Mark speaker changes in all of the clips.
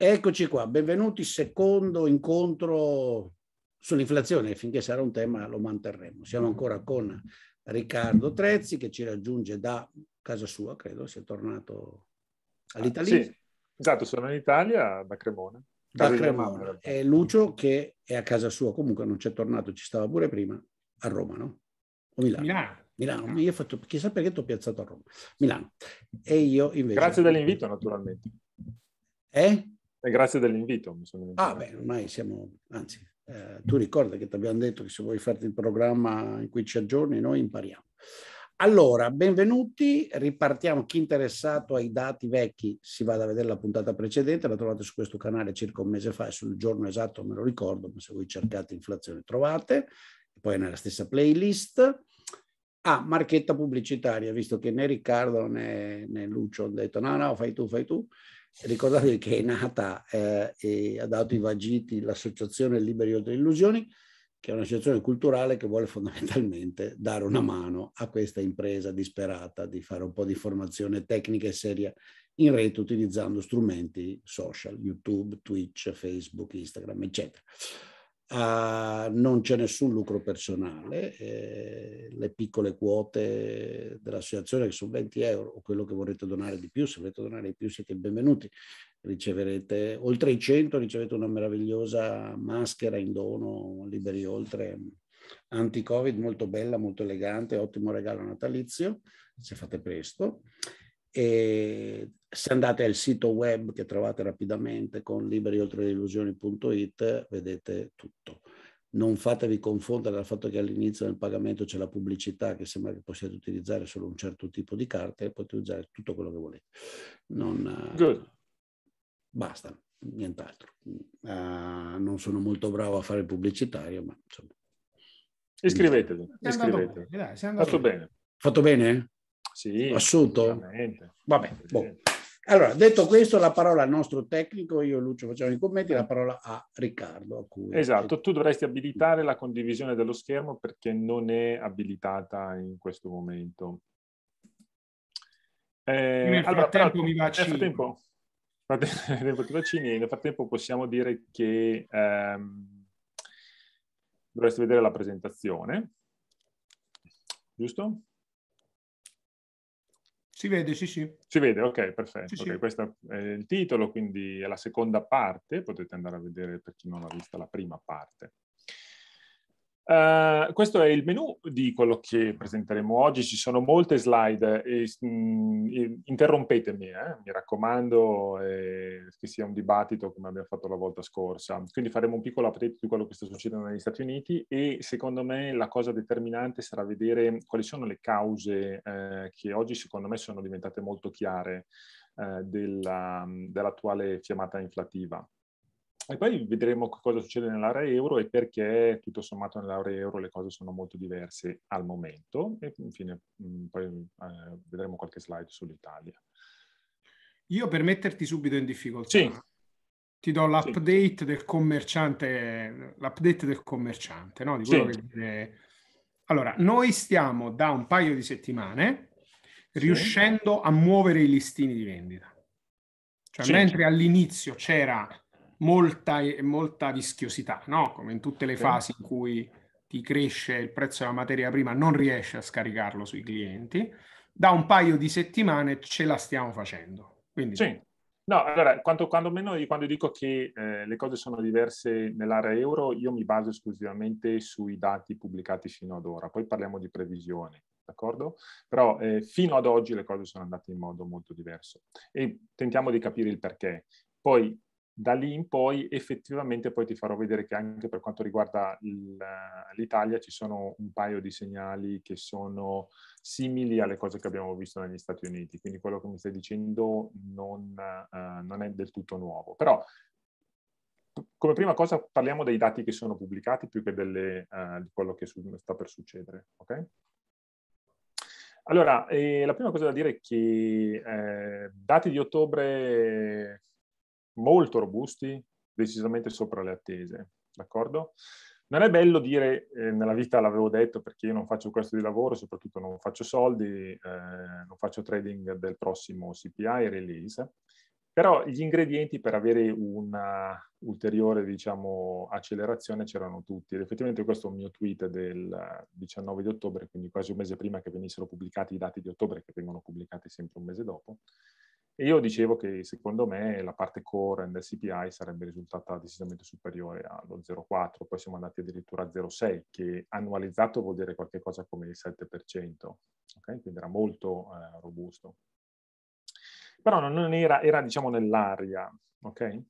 Speaker 1: Eccoci qua, benvenuti, secondo incontro sull'inflazione, finché sarà un tema lo manterremo. Siamo mm-hmm. ancora con Riccardo Trezzi che ci raggiunge da casa sua, credo, si è tornato
Speaker 2: all'Italia. Ah, sì,
Speaker 1: esatto, sono in Italia, da Cremona.
Speaker 2: Da, Cremona.
Speaker 1: È Lucio che è a casa sua, comunque non c'è tornato, ci stava pure prima, a Roma, no? O Milano. Milano. Milano. Milano. Io ho fatto, chissà perché ti ho piazzato a Roma. Milano. E io invece... Grazie
Speaker 3: dell'invito, naturalmente. Eh? E grazie dell'invito. Mi sono ah, beh,
Speaker 1: ormai siamo, anzi, eh, tu ricorda che ti abbiamo detto che se vuoi farti il programma in 15 giorni noi impariamo. Allora, benvenuti, ripartiamo. Chi è interessato ai dati vecchi si vada a vedere la puntata precedente, la trovate su questo canale circa un mese fa, e sul giorno esatto me lo ricordo, ma se voi cercate inflazione trovate, poi è nella stessa playlist. Ah, marchetta pubblicitaria, visto che né Riccardo né, né Lucio hanno detto no, no, fai tu, fai tu ricordatevi che è nata eh, e ha dato i vagiti l'associazione Liberi Oltre Illusioni, che è un'associazione culturale che vuole fondamentalmente dare una mano a questa impresa disperata di fare un po' di formazione tecnica e seria in rete utilizzando strumenti social, YouTube, Twitch, Facebook, Instagram, eccetera. Uh, non c'è nessun lucro personale, eh, le piccole quote dell'associazione che sono 20 euro o quello che vorrete donare di più, se volete donare di più siete benvenuti, riceverete oltre i 100, ricevete una meravigliosa maschera in dono, liberi oltre, anti-covid, molto bella, molto elegante, ottimo regalo natalizio, se fate presto. E se andate al sito web che trovate rapidamente con liberioltreillusioni.it vedete tutto. Non fatevi confondere dal fatto che all'inizio del pagamento c'è la pubblicità che sembra che possiate utilizzare solo un certo tipo di carte e potete usare tutto quello che volete. Non, eh, Good. Basta, nient'altro. Uh, non sono molto bravo a fare pubblicitario, ma insomma. Iscrivetevi. iscrivetevi.
Speaker 2: Dai, Fatto bene.
Speaker 1: bene. Fatto bene? Sì. Assunto? Vabbè. Boh. Allora, detto questo, la parola al nostro tecnico, io e Lucio facciamo i commenti, la parola a Riccardo. A
Speaker 2: cui...
Speaker 3: Esatto, tu dovresti abilitare la condivisione dello schermo perché non è abilitata in questo momento. Eh, nel frattempo allora, mi vaccino. Nel frattempo, frattempo ti vaccini nel frattempo possiamo dire che ehm, dovresti vedere la presentazione, giusto? Si vede, sì, sì. Si vede, ok, perfetto. Sì, okay, sì. Questo è il titolo, quindi è la seconda parte, potete andare a vedere per chi non ha vista la prima parte. Uh, questo è il menu di quello che presenteremo oggi, ci sono molte slide, e, mh, mm, interrompetemi, eh, mi raccomando, eh, che sia un dibattito come abbiamo fatto la volta scorsa. Quindi faremo un piccolo update di quello che sta succedendo negli Stati Uniti e secondo me la cosa determinante sarà vedere quali sono le cause eh, che oggi secondo me sono diventate molto chiare eh, della, dell'attuale fiammata inflattiva. E poi vedremo cosa succede nell'area euro e perché tutto sommato nell'area euro le cose sono molto diverse al momento
Speaker 2: e infine mm,
Speaker 3: poi eh, vedremo qualche slide sull'Italia.
Speaker 2: Io per metterti subito in difficoltà sì. ti do l'update sì. del commerciante, l'update del commerciante, no? Di quello sì. che Allora, noi stiamo da un paio di settimane
Speaker 1: riuscendo
Speaker 2: a muovere i listini di vendita. Cioè, mentre all'inizio c'era molta, molta vischiosità, no? come in tutte le sì. fasi in cui ti cresce il prezzo della materia prima, non riesci a scaricarlo sui clienti. Da un paio di settimane ce la stiamo facendo. Quindi... Sì.
Speaker 3: No, allora, quanto, quando, meno, quando dico che eh, le cose sono diverse nell'area euro, io mi baso esclusivamente sui dati pubblicati fino ad ora, poi parliamo di previsioni, d'accordo? Però eh, fino ad oggi le cose sono andate in modo molto diverso e tentiamo di capire il perché. Poi da lì in poi effettivamente poi ti farò vedere che anche per quanto riguarda eh, l'Italia ci sono un paio di segnali che sono simili alle cose che abbiamo visto negli Stati Uniti, quindi quello che mi stai dicendo non, eh, non è del tutto nuovo. Però come prima cosa parliamo dei dati che sono pubblicati più che delle, eh, di quello che sta per succedere. Okay? Allora, eh, la prima cosa da dire è che eh, dati di ottobre molto robusti, decisamente sopra le attese, d'accordo? Non è bello dire, eh, nella vita l'avevo detto perché io non faccio questo di lavoro, soprattutto non faccio soldi, eh, non faccio trading del prossimo CPI release, però gli ingredienti per avere un'ulteriore diciamo, accelerazione c'erano tutti. Ed effettivamente questo è un mio tweet del 19 di ottobre, quindi quasi un mese prima che venissero pubblicati i dati di ottobre, che vengono pubblicati sempre un mese dopo. E io dicevo che secondo me la parte core del CPI sarebbe risultata decisamente superiore allo 0,4, poi siamo andati addirittura a 0,6, che annualizzato vuol dire qualcosa come il 7%, okay? quindi era molto eh, robusto. Però non era, era diciamo nell'aria, ok?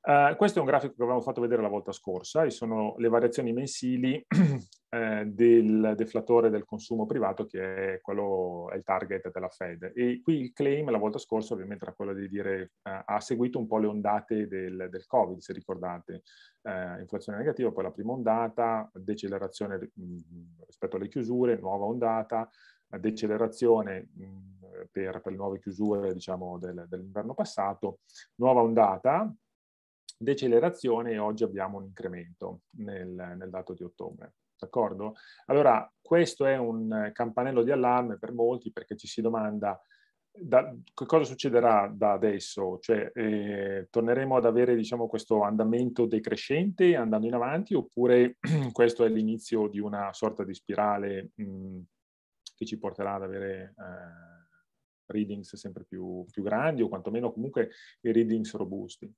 Speaker 3: Uh, questo è un grafico che avevamo fatto vedere la volta scorsa e sono le variazioni mensili eh, del deflatore del consumo privato che è, quello, è il target della Fed. E qui il claim la volta scorsa ovviamente era quello di dire uh, ha seguito un po' le ondate del, del Covid, se ricordate, uh, inflazione negativa, poi la prima ondata, decelerazione mh, rispetto alle chiusure, nuova ondata, decelerazione mh, per, per, le nuove chiusure diciamo, del, dell'inverno passato, nuova ondata decelerazione e oggi abbiamo un incremento nel, nel dato di ottobre. D'accordo? Allora, questo è un campanello di allarme per molti perché ci si domanda da, cosa succederà da adesso? Cioè, eh, torneremo ad avere diciamo, questo andamento decrescente andando in avanti oppure questo è l'inizio di una sorta di spirale mh, mm, che ci porterà ad avere eh, readings sempre più, più grandi o quantomeno comunque i readings robusti?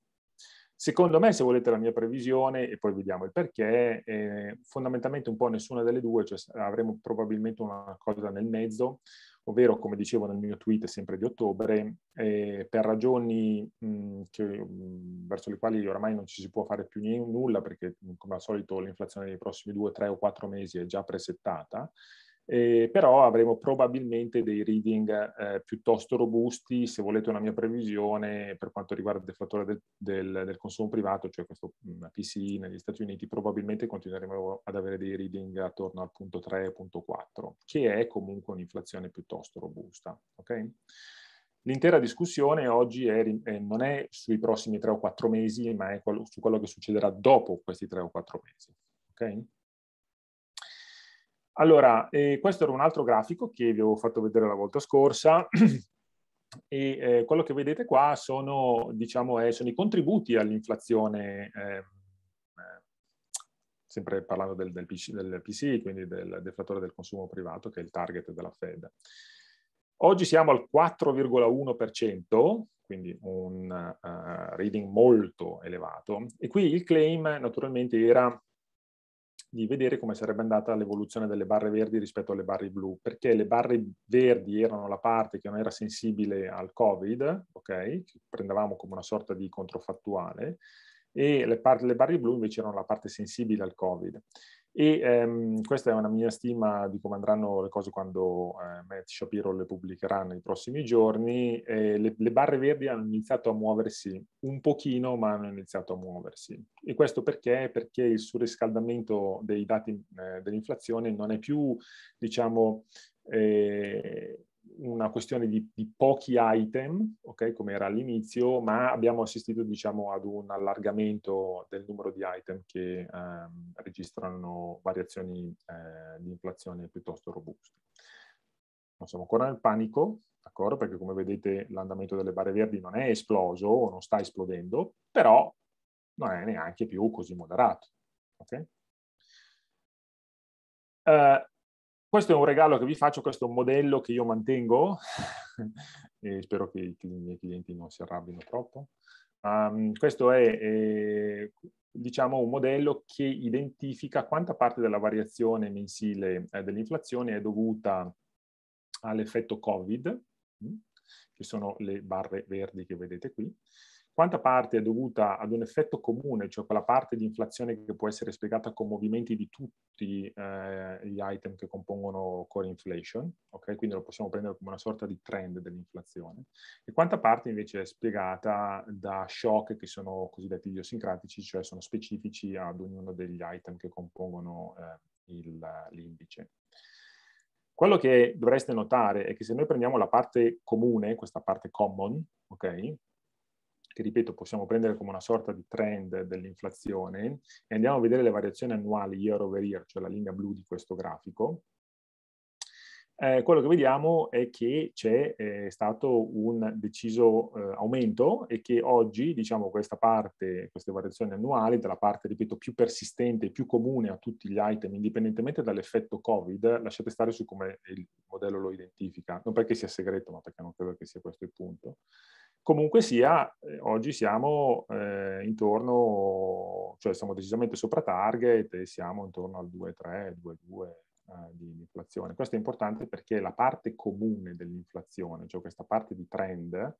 Speaker 3: Secondo me, se volete la mia previsione, e poi vediamo il perché, eh, fondamentalmente un po' nessuna delle due, cioè avremo probabilmente una cosa nel mezzo, ovvero, come dicevo nel mio tweet sempre di ottobre, eh, per ragioni mh, che, mh, verso le quali oramai non ci si può fare più n- nulla, perché come al solito l'inflazione dei prossimi due, tre o quattro mesi è già presettata, eh, però avremo probabilmente dei reading eh, piuttosto robusti, se volete una mia previsione per quanto riguarda il deflatore del, del, del consumo privato, cioè questo mm, PCI negli Stati Uniti, probabilmente continueremo ad avere dei reading attorno al punto 3, punto 4, che è comunque un'inflazione piuttosto robusta. Okay? L'intera discussione oggi è, è, eh, non è sui prossimi 3 o 4 mesi, ma è quello, su quello che succederà dopo questi 3 o 4 mesi. Okay? Allora, eh, questo era un altro grafico che vi avevo fatto vedere la volta scorsa e eh, quello che vedete qua sono, diciamo, eh, sono i contributi all'inflazione, ehm, eh, sempre parlando del, del, PC, del, PC, quindi del deflatore del consumo privato, che è il target della Fed. Oggi siamo al 4,1%, quindi un uh, reading molto elevato, e qui il claim naturalmente era di vedere come sarebbe andata l'evoluzione delle barre verdi rispetto alle barre blu, perché le barre verdi erano la parte che non era sensibile al Covid, ok? Che prendevamo come una sorta di controfattuale, e le, par- le barre blu invece erano la parte sensibile al Covid. E ehm, questa è una mia stima di come andranno le cose quando eh, Matt Shapiro le pubblicherà nei prossimi giorni. Eh, le, le, barre verdi hanno iniziato a muoversi un pochino, ma hanno iniziato a muoversi. E questo perché? Perché il surriscaldamento dei dati eh, dell'inflazione non è più, diciamo, eh, una questione di, di pochi item, okay, come era all'inizio, ma abbiamo assistito diciamo, ad un allargamento del numero di item che ehm, registrano variazioni eh, di inflazione piuttosto robuste. Non siamo ancora nel panico, d'accordo? Perché come vedete l'andamento delle barre verdi non è esploso o non sta esplodendo, però non è neanche più così moderato. Okay? Uh, questo è un regalo che vi faccio, questo è un modello che io mantengo e spero che i miei clienti non si arrabbino troppo. Um, questo è, eh, diciamo, un modello che identifica quanta parte della variazione mensile eh, dell'inflazione è dovuta all'effetto Covid, mm, che sono le barre verdi che vedete qui, quanta parte è dovuta ad un effetto comune, cioè quella parte di inflazione che può essere spiegata con movimenti di tutti eh, gli item che compongono core inflation, ok? quindi lo possiamo prendere come una sorta di trend dell'inflazione, e quanta parte invece è spiegata da shock che sono cosiddetti idiosincratici, cioè sono specifici ad ognuno degli item che compongono eh, il, l'indice. Quello che dovreste notare è che se noi prendiamo la parte comune, questa parte common, ok, che ripeto possiamo prendere come una sorta di trend dell'inflazione, e andiamo a vedere le variazioni annuali year over year, cioè la linea blu di questo grafico, eh, quello che vediamo è che c'è eh, stato un deciso eh, aumento e che oggi, diciamo, questa parte, queste variazioni annuali, dalla parte, ripeto, più persistente e più comune a tutti gli item, indipendentemente dall'effetto Covid, lasciate stare su come il modello lo identifica, non perché sia segreto, ma perché non credo che sia questo il punto, Comunque sia, eh, oggi siamo eh, intorno, cioè siamo decisamente sopra target e siamo intorno al 2,3, 2,2 eh, di inflazione. Questo è importante perché la parte comune dell'inflazione, cioè questa parte di trend,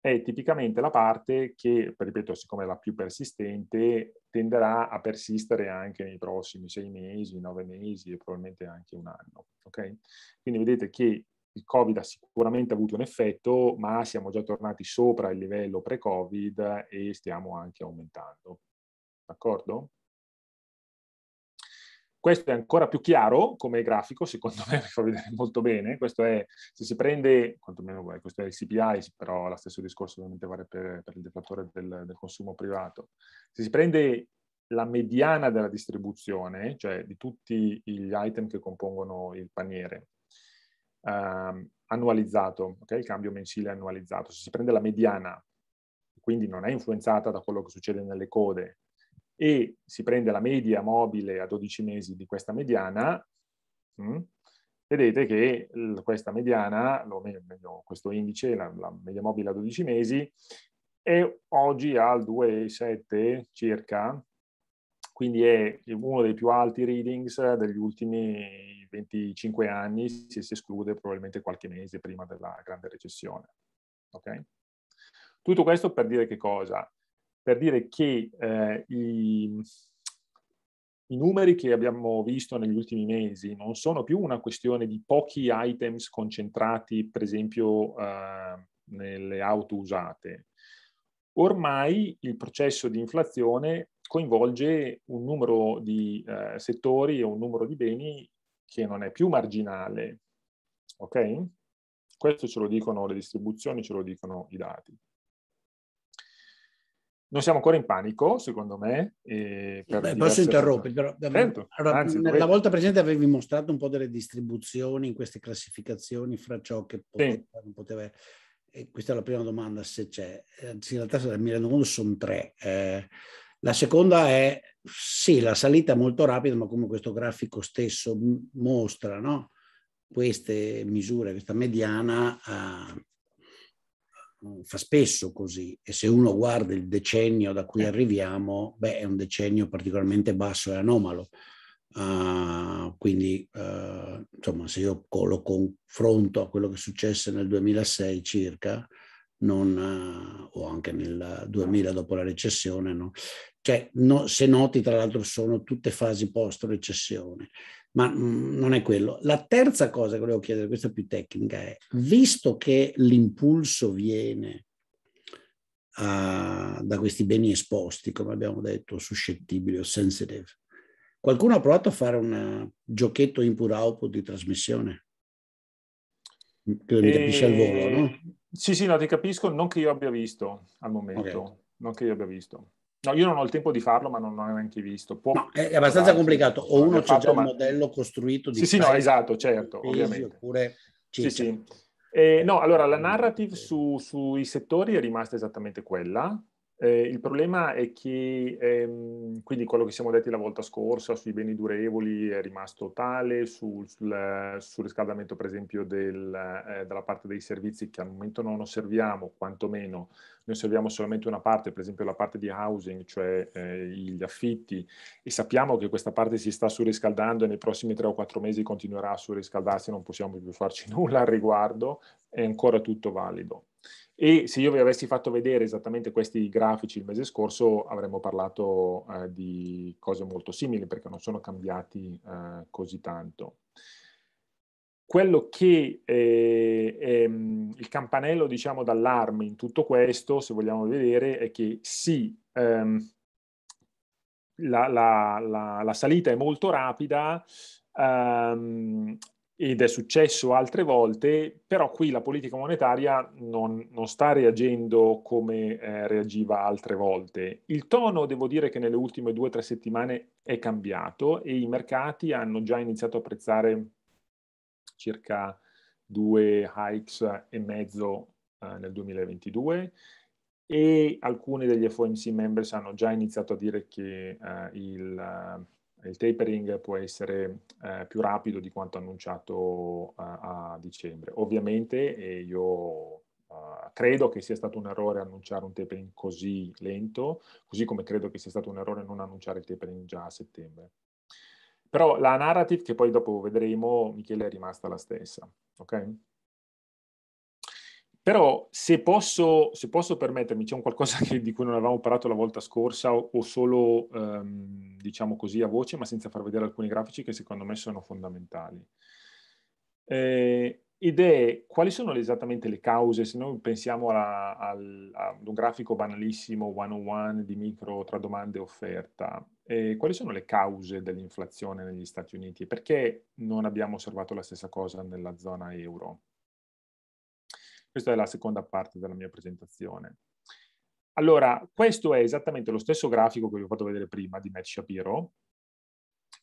Speaker 3: è tipicamente la parte che, ripeto, siccome è la più persistente, tenderà a persistere anche nei prossimi sei mesi, nove mesi e probabilmente anche un anno. Okay? Quindi vedete che il Covid ha sicuramente avuto un effetto, ma siamo già tornati sopra il livello pre-Covid e stiamo anche aumentando. D'accordo? Questo è ancora più chiaro come grafico, secondo me, vi fa vedere molto bene. Questo è, se si prende, quantomeno questo è il CPI, però lo stesso discorso ovviamente vale per, per il deflatore del, del consumo privato. Se si prende la mediana della distribuzione, cioè di tutti gli item che compongono il paniere, eh, annualizzato, okay? il cambio mensile annualizzato. Se si prende la mediana, quindi non è influenzata da quello che succede nelle code, e si prende la media mobile a 12 mesi di questa mediana, mh, mm, vedete che questa mediana, o meglio questo indice, la, la media mobile a 12 mesi, è oggi al 2,7 circa, quindi è uno dei più alti readings eh, degli ultimi 25 anni, se si esclude probabilmente qualche mese prima della grande recessione. Okay? Tutto questo per dire che cosa? Per dire che eh, i, i numeri che abbiamo visto negli ultimi mesi non sono più una questione di pochi items concentrati, per esempio, eh, nelle auto usate. Ormai il processo di inflazione coinvolge un numero di eh, settori e un numero di beni che non è più marginale. Ok? Questo ce lo dicono le distribuzioni, ce lo dicono i dati. Non siamo ancora in panico, secondo me. Beh, posso interrompere, però, certo. allora, Anzi, la dovete. volta
Speaker 1: precedente avevi mostrato un po' delle distribuzioni in queste classificazioni fra ciò che poteva, sì. non poteva. E questa è la prima domanda, se c'è. Eh, in realtà, se mi rendo conto, sono tre. Eh, la seconda è, sì, la salita molto rapida, ma come questo grafico stesso mostra, no? queste misure, questa mediana eh, eh, fa spesso così e se uno guarda il decennio da cui eh. arriviamo, beh, è un decennio particolarmente basso e anomalo. Uh, quindi, uh, insomma, se io lo confronto a quello che successe nel 2006 circa, non, eh, o anche nel 2000 dopo la recessione. No? Cioè, no, se noti, tra l'altro, sono tutte fasi post-recessione, ma mh, mm, non è quello. La terza cosa che volevo chiedere, questa più tecnica, è visto che l'impulso viene a, ah, da questi beni esposti, come abbiamo detto, suscettibili o sensitive, qualcuno ha provato a fare un eh, giochetto input-output di trasmissione? Credo mi capisce al volo, eh, no?
Speaker 3: Sì, sì, no, ti capisco, non che io abbia visto al momento, okay. non che io abbia visto. No, io non ho il tempo di farlo, ma non l'ho neanche visto. Può... No, è abbastanza ah, complicato. O uno c'è fatto, già un ma... modello costruito di... Sì, sì, no, esatto, certo, pesi, ovviamente. Oppure... Sì, sì. Eh, no, allora la narrative su, sui settori è rimasta esattamente quella, eh, il problema è che ehm, quindi quello che siamo detti la volta scorsa sui beni durevoli è rimasto tale, sul, sul, sul riscaldamento per esempio del, eh, della parte dei servizi che al momento non osserviamo, quantomeno noi osserviamo solamente una parte, per esempio la parte di housing, cioè eh, gli affitti, e sappiamo che questa parte si sta surriscaldando e nei prossimi 3 o 4 mesi continuerà a surriscaldarsi, non possiamo più farci nulla al riguardo, è ancora tutto valido e se io vi avessi fatto vedere esattamente questi grafici il mese scorso, avremmo parlato eh, di cose molto simili perché non sono cambiati eh, così tanto. Quello che è, eh, è ehm, il campanello, diciamo, d'allarme in tutto questo, se vogliamo vedere, è che sì, ehm, la, la, la, la salita è molto rapida, Um, ed è successo altre volte, però qui la politica monetaria non, non sta reagendo come eh, reagiva altre volte. Il tono, devo dire che nelle ultime due o tre settimane è cambiato e i mercati hanno già iniziato a apprezzare circa due hikes e mezzo eh, nel 2022 e alcuni degli FOMC members hanno già iniziato a dire che eh, il il tapering può essere eh, più rapido di quanto annunciato eh, a dicembre. Ovviamente eh, io credo che sia stato un errore annunciare un tapering così lento, così come credo che sia stato un errore non annunciare il tapering già a settembre. Però la narrative, che poi dopo vedremo, Michele, è rimasta la stessa. Okay? però se posso, se posso, permettermi, c'è un qualcosa che, di cui non avevamo parlato la volta scorsa o, o solo ehm, diciamo così a voce, ma senza far vedere alcuni grafici che secondo me sono fondamentali. Eh, ed è quali sono esattamente le cause, se noi pensiamo alla, al, ad un grafico banalissimo, one-on-one di micro tra domande e offerta, eh, quali sono le cause dell'inflazione negli Stati Uniti e perché non abbiamo osservato la stessa cosa nella zona euro? Questa è la seconda parte della mia presentazione. Allora, questo è esattamente lo stesso grafico che vi ho fatto vedere prima di Matt Shapiro,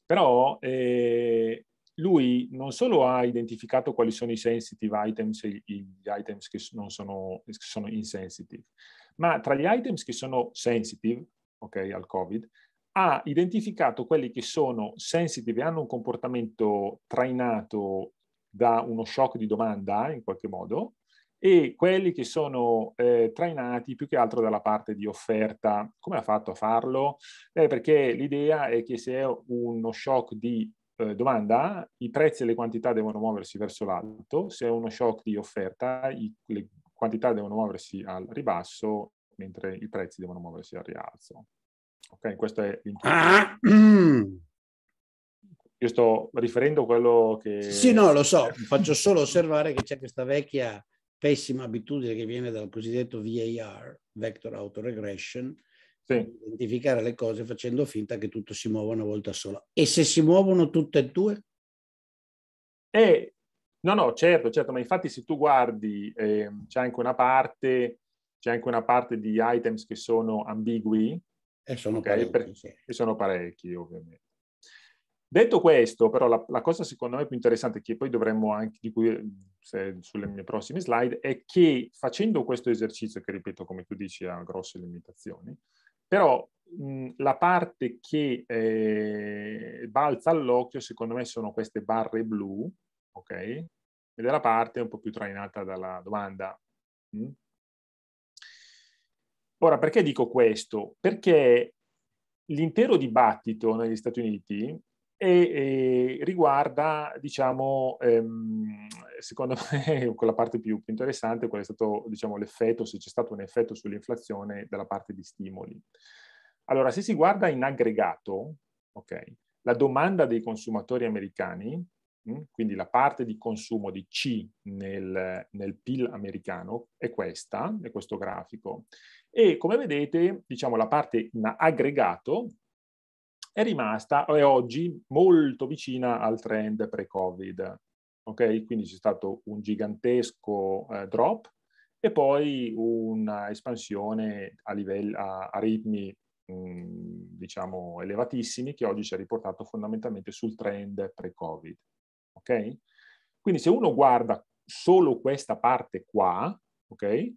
Speaker 3: però eh, lui non solo ha identificato quali sono i sensitive items e gli items che non sono, che sono insensitive, ma tra gli items che sono sensitive, ok, al Covid, ha identificato quelli che sono sensitive e hanno un comportamento trainato da uno shock di domanda in qualche modo e quelli che sono eh, trainati più che altro dalla parte di offerta. Come ha fatto a farlo? Eh, perché l'idea è che se è uno shock di eh, domanda, i prezzi e le quantità devono muoversi verso l'alto, se è uno shock di offerta, i, le quantità devono muoversi al ribasso, mentre i prezzi devono muoversi al rialzo. Ok, questo è l'impianto.
Speaker 1: Ah, mm. Io sto riferendo quello che... Sì, no, lo so, faccio solo osservare che c'è questa vecchia pessima abitudine che viene dal cosiddetto VAR, Vector Autoregression, sì. identificare le cose facendo finta che tutto si muova una volta sola. E se si muovono tutte e due? Eh,
Speaker 3: no, no, certo, certo, ma infatti se tu guardi eh, c'è anche una parte c'è anche una parte di items che sono ambigui. E sono, okay, parecchi, per, sì. e sono parecchi, ovviamente. Detto questo, però, la, la, cosa secondo me più interessante, che poi dovremmo anche, di cui mm, se, sulle mie prossime slide, è che facendo questo esercizio, che ripeto, come tu dici, ha grosse limitazioni, però mh, mm, la parte che eh, balza all'occhio, secondo me, sono queste barre blu, ok? Ed è la parte un po' più trainata dalla domanda. Mm? Ora, perché dico questo? Perché l'intero dibattito negli Stati Uniti e, e riguarda, diciamo, ehm, secondo me quella parte più, più interessante, qual è stato diciamo, l'effetto, se c'è stato un effetto sull'inflazione dalla parte di stimoli. Allora, se si guarda in aggregato, okay, la domanda dei consumatori americani, hm, quindi la parte di consumo di C nel, nel, PIL americano è questa, è questo grafico. E come vedete, diciamo, la parte in aggregato è rimasta, è oggi molto vicina al trend pre-Covid. Ok, Quindi c'è stato un gigantesco eh, drop e poi un'espansione a, livelli, a, a ritmi mh, diciamo elevatissimi che oggi ci ha riportato fondamentalmente sul trend pre-Covid. Ok, Quindi se uno guarda solo questa parte qua, okay,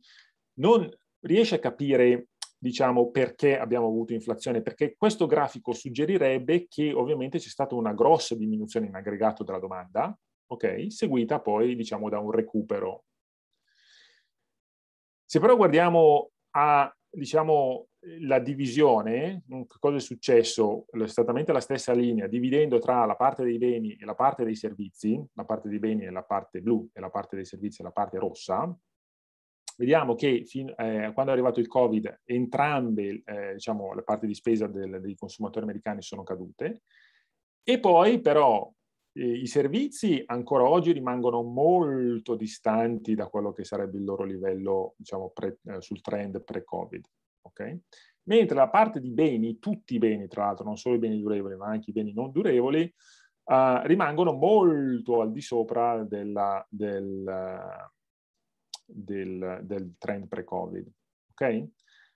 Speaker 3: non riesce a capire diciamo, perché abbiamo avuto inflazione, perché questo grafico suggerirebbe che ovviamente c'è stata una grossa diminuzione in aggregato della domanda, okay, seguita poi diciamo, da un recupero. Se però guardiamo a diciamo, la divisione, mm, cosa è successo? Esattamente la stessa linea, dividendo tra la parte dei beni e la parte dei servizi, la parte dei beni è la parte blu e la parte dei servizi è la parte rossa, vediamo che fin, eh, quando è arrivato il Covid entrambe eh, diciamo, le parti di spesa del, dei consumatori americani sono cadute e poi però eh, i servizi ancora oggi rimangono molto distanti da quello che sarebbe il loro livello diciamo, pre, eh, sul trend pre-Covid. Okay? Mentre la parte di beni, tutti i beni tra l'altro, non solo i beni durevoli ma anche i beni non durevoli, eh, rimangono molto al di sopra della, del, del, del trend pre-Covid. Ok?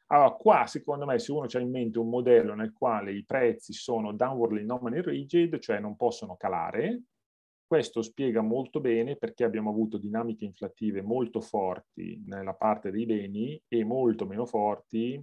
Speaker 3: Allora, qua secondo me se uno ha in mente un modello nel quale i prezzi sono downwardly nominal rigid, cioè non possono calare, questo spiega molto bene perché abbiamo avuto dinamiche inflattive molto forti nella parte dei beni e molto meno forti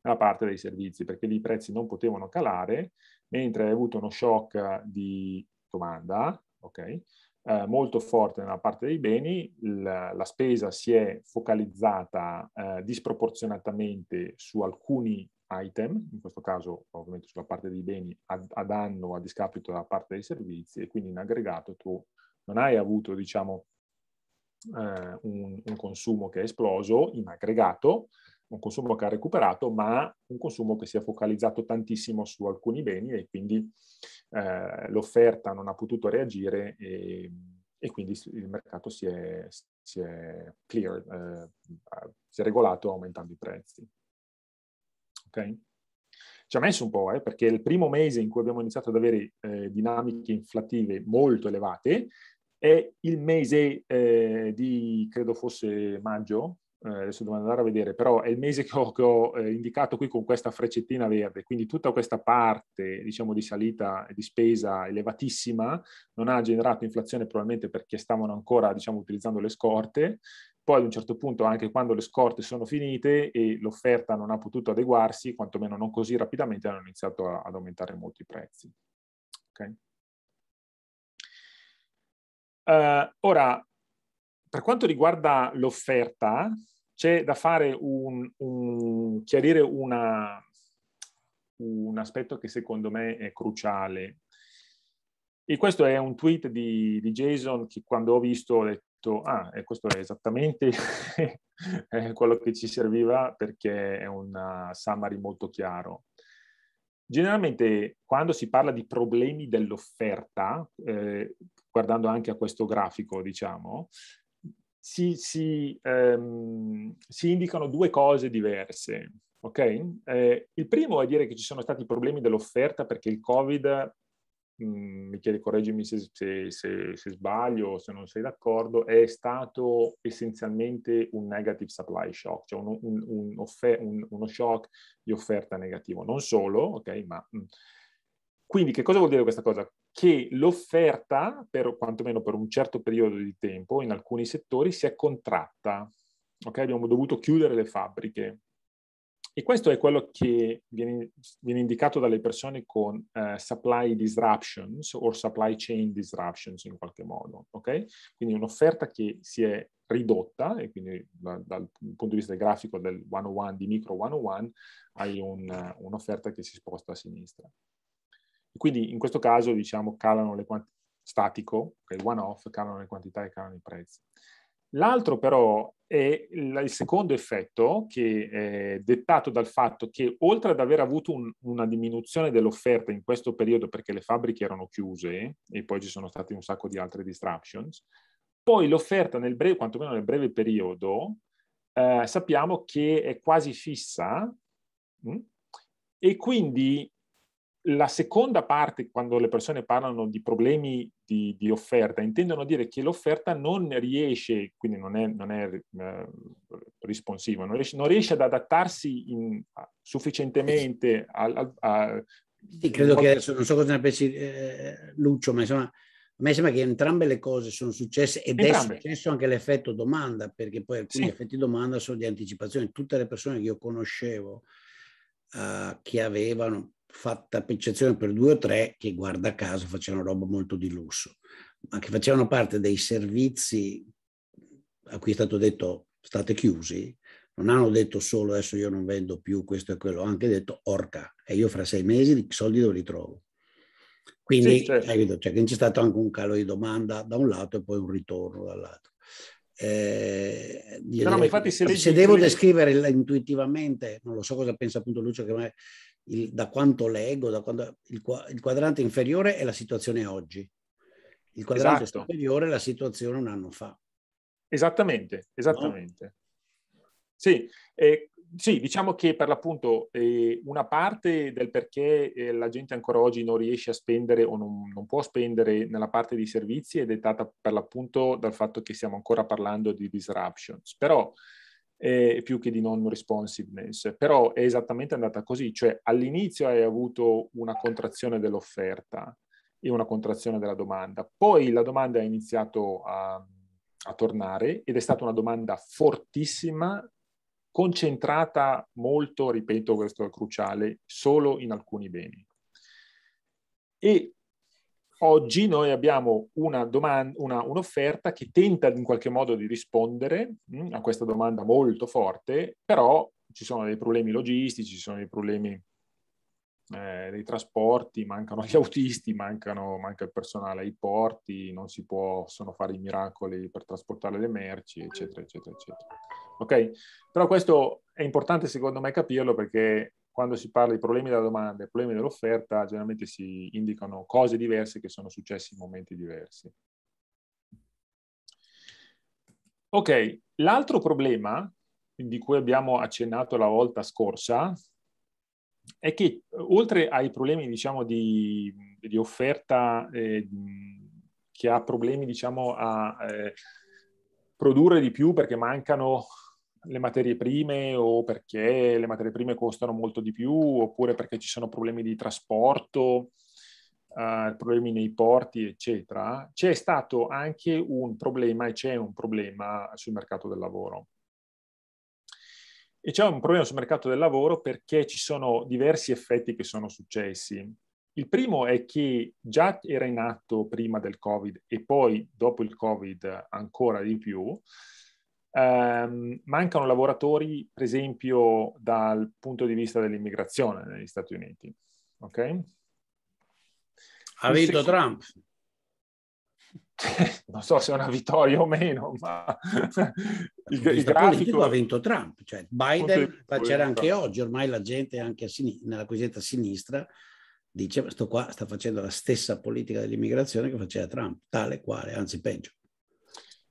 Speaker 3: nella parte dei servizi, perché lì i prezzi non potevano calare, mentre hai avuto uno shock di domanda, ok? eh, molto forte nella parte dei beni, la, la spesa si è focalizzata eh, disproporzionatamente su alcuni item, in questo caso ovviamente sulla parte dei beni a danno o a discapito della parte dei servizi e quindi in aggregato tu non hai avuto diciamo eh, un, un, consumo che è esploso in aggregato, un consumo che ha recuperato, ma un consumo che si è focalizzato tantissimo su alcuni beni e quindi eh, l'offerta non ha potuto reagire e, e, quindi il mercato si è, si è cleared, eh, si è regolato aumentando i prezzi. Ok? Ci ha messo un po', eh, perché il primo mese in cui abbiamo iniziato ad avere eh, dinamiche inflattive molto elevate è il mese eh, di, credo fosse maggio, eh, adesso devo andare a vedere, però è il mese che ho, che ho eh, indicato qui con questa freccettina verde, quindi tutta questa parte diciamo, di salita e di spesa elevatissima non ha generato inflazione probabilmente perché stavano ancora diciamo, utilizzando le scorte, poi ad un certo punto anche quando le scorte sono finite e l'offerta non ha potuto adeguarsi, quantomeno non così rapidamente, hanno iniziato a, ad aumentare molto i prezzi. Okay? Uh, ora, per quanto riguarda l'offerta, c'è da fare un, un chiarire una, un aspetto che secondo me è cruciale. E questo è un tweet di, di Jason che quando ho visto ho detto, ah, questo è esattamente quello che ci serviva perché è un uh, summary molto chiaro. Generalmente quando si parla di problemi dell'offerta, eh, guardando anche a questo grafico, diciamo, si, si, ehm, si indicano due cose diverse. Okay? Eh, il primo è dire che ci sono stati problemi dell'offerta perché il Covid, mh, mm, chiede correggimi se, se, se, se sbaglio o se non sei d'accordo, è stato essenzialmente un negative supply shock, cioè un, un, un offer, uno shock di offerta negativo. Non solo, okay? Ma, mh. Mm. Quindi che cosa vuol dire questa cosa? che l'offerta, per, quantomeno per un certo periodo di tempo, in alcuni settori, si è contratta. Okay? Abbiamo dovuto chiudere le fabbriche. E questo è quello che viene, viene indicato dalle persone con eh, supply disruptions o supply chain disruptions in qualche modo. Okay? Quindi un'offerta che si è ridotta e quindi da, dal punto di vista del grafico del 101, di micro 101, hai un, un'offerta che si sposta a sinistra. Quindi in questo caso diciamo calano le quantità, statico, il one-off, calano le quantità e calano i prezzi. L'altro però è il secondo effetto che è dettato dal fatto che oltre ad aver avuto un, una diminuzione dell'offerta in questo periodo perché le fabbriche erano chiuse e poi ci sono stati un sacco di altre distractions, poi l'offerta nel breve, quantomeno nel breve periodo, eh, sappiamo che è quasi fissa mh? Mm? e quindi la seconda parte, quando le persone parlano di problemi di, di offerta, intendono dire che l'offerta non riesce, quindi non è, non è eh, responsiva, non riesce, non riesce, ad adattarsi in, sufficientemente al, al, a... Sì, credo che adesso, non so
Speaker 1: cosa ne pensi eh, Lucio, ma insomma, a me sembra che entrambe le cose sono successe ed entrambe. è successo anche l'effetto domanda, perché poi alcuni sì. effetti domanda sono di anticipazione. Tutte le persone che io conoscevo uh, che avevano fatta percezione per due o tre che guarda caso facevano roba molto di lusso, ma che facevano parte dei servizi a cui è stato detto state chiusi, non hanno detto solo adesso io non vendo più questo e quello, hanno anche detto orca e io fra sei mesi i soldi dove li trovo. Quindi sì, certo. cioè, c'è stato anche un calo di domanda da un lato e poi un ritorno dall'altro. Eh, no, no, se, se, devo descrivere intuitivamente, non lo so cosa pensa appunto Lucio, che il, da quanto leggo, da quando, il, il, quadrante inferiore è la situazione oggi, il quadrante esatto. superiore è la situazione un anno fa. Esattamente, esattamente. No? Sì,
Speaker 3: eh, sì, diciamo che per l'appunto eh, una parte del perché eh, la gente ancora oggi non riesce a spendere o non, non, può spendere nella parte dei servizi è dettata per l'appunto dal fatto che stiamo ancora parlando di disruptions, però eh, più che di non responsiveness, però è esattamente andata così, cioè all'inizio hai avuto una contrazione dell'offerta e una contrazione della domanda, poi la domanda ha iniziato a, a tornare ed è stata una domanda fortissima, concentrata molto, ripeto questo è cruciale, solo in alcuni beni. E oggi noi abbiamo una domanda, una, un'offerta che tenta in qualche modo di rispondere mh, mm, a questa domanda molto forte, però ci sono dei problemi logistici, ci sono dei problemi eh, dei trasporti, mancano gli autisti, mancano, manca il personale ai porti, non si possono fare i miracoli per trasportare le merci, eccetera, eccetera, eccetera. Ok? Però questo è importante secondo me capirlo perché quando si parla di problemi della domanda e problemi dell'offerta, generalmente si indicano cose diverse che sono successe in momenti diversi. Ok, l'altro problema di cui abbiamo accennato la volta scorsa è che eh, oltre ai problemi diciamo, di, di, offerta eh, che ha problemi diciamo, a eh, produrre di più perché mancano le materie prime o perché le materie prime costano molto di più oppure perché ci sono problemi di trasporto, uh, problemi nei porti, eccetera, c'è stato anche un problema e c'è un problema sul mercato del lavoro. E c'è un problema sul mercato del lavoro perché ci sono diversi effetti che sono successi. Il primo è che già era in atto prima del Covid e poi dopo il Covid ancora di più, Um, mancano lavoratori, per esempio, dal punto di vista dell'immigrazione negli Stati Uniti. Ok? Ha vinto secondo... Trump. non so se è una vittoria o meno, ma
Speaker 1: il, il grafico ha vinto Trump. Cioè
Speaker 3: Biden, la c'era anche
Speaker 1: oggi, ormai la gente anche a sin... nella cosiddetta sinistra dice questo qua sta facendo la stessa politica dell'immigrazione che faceva Trump, tale quale, anzi peggio.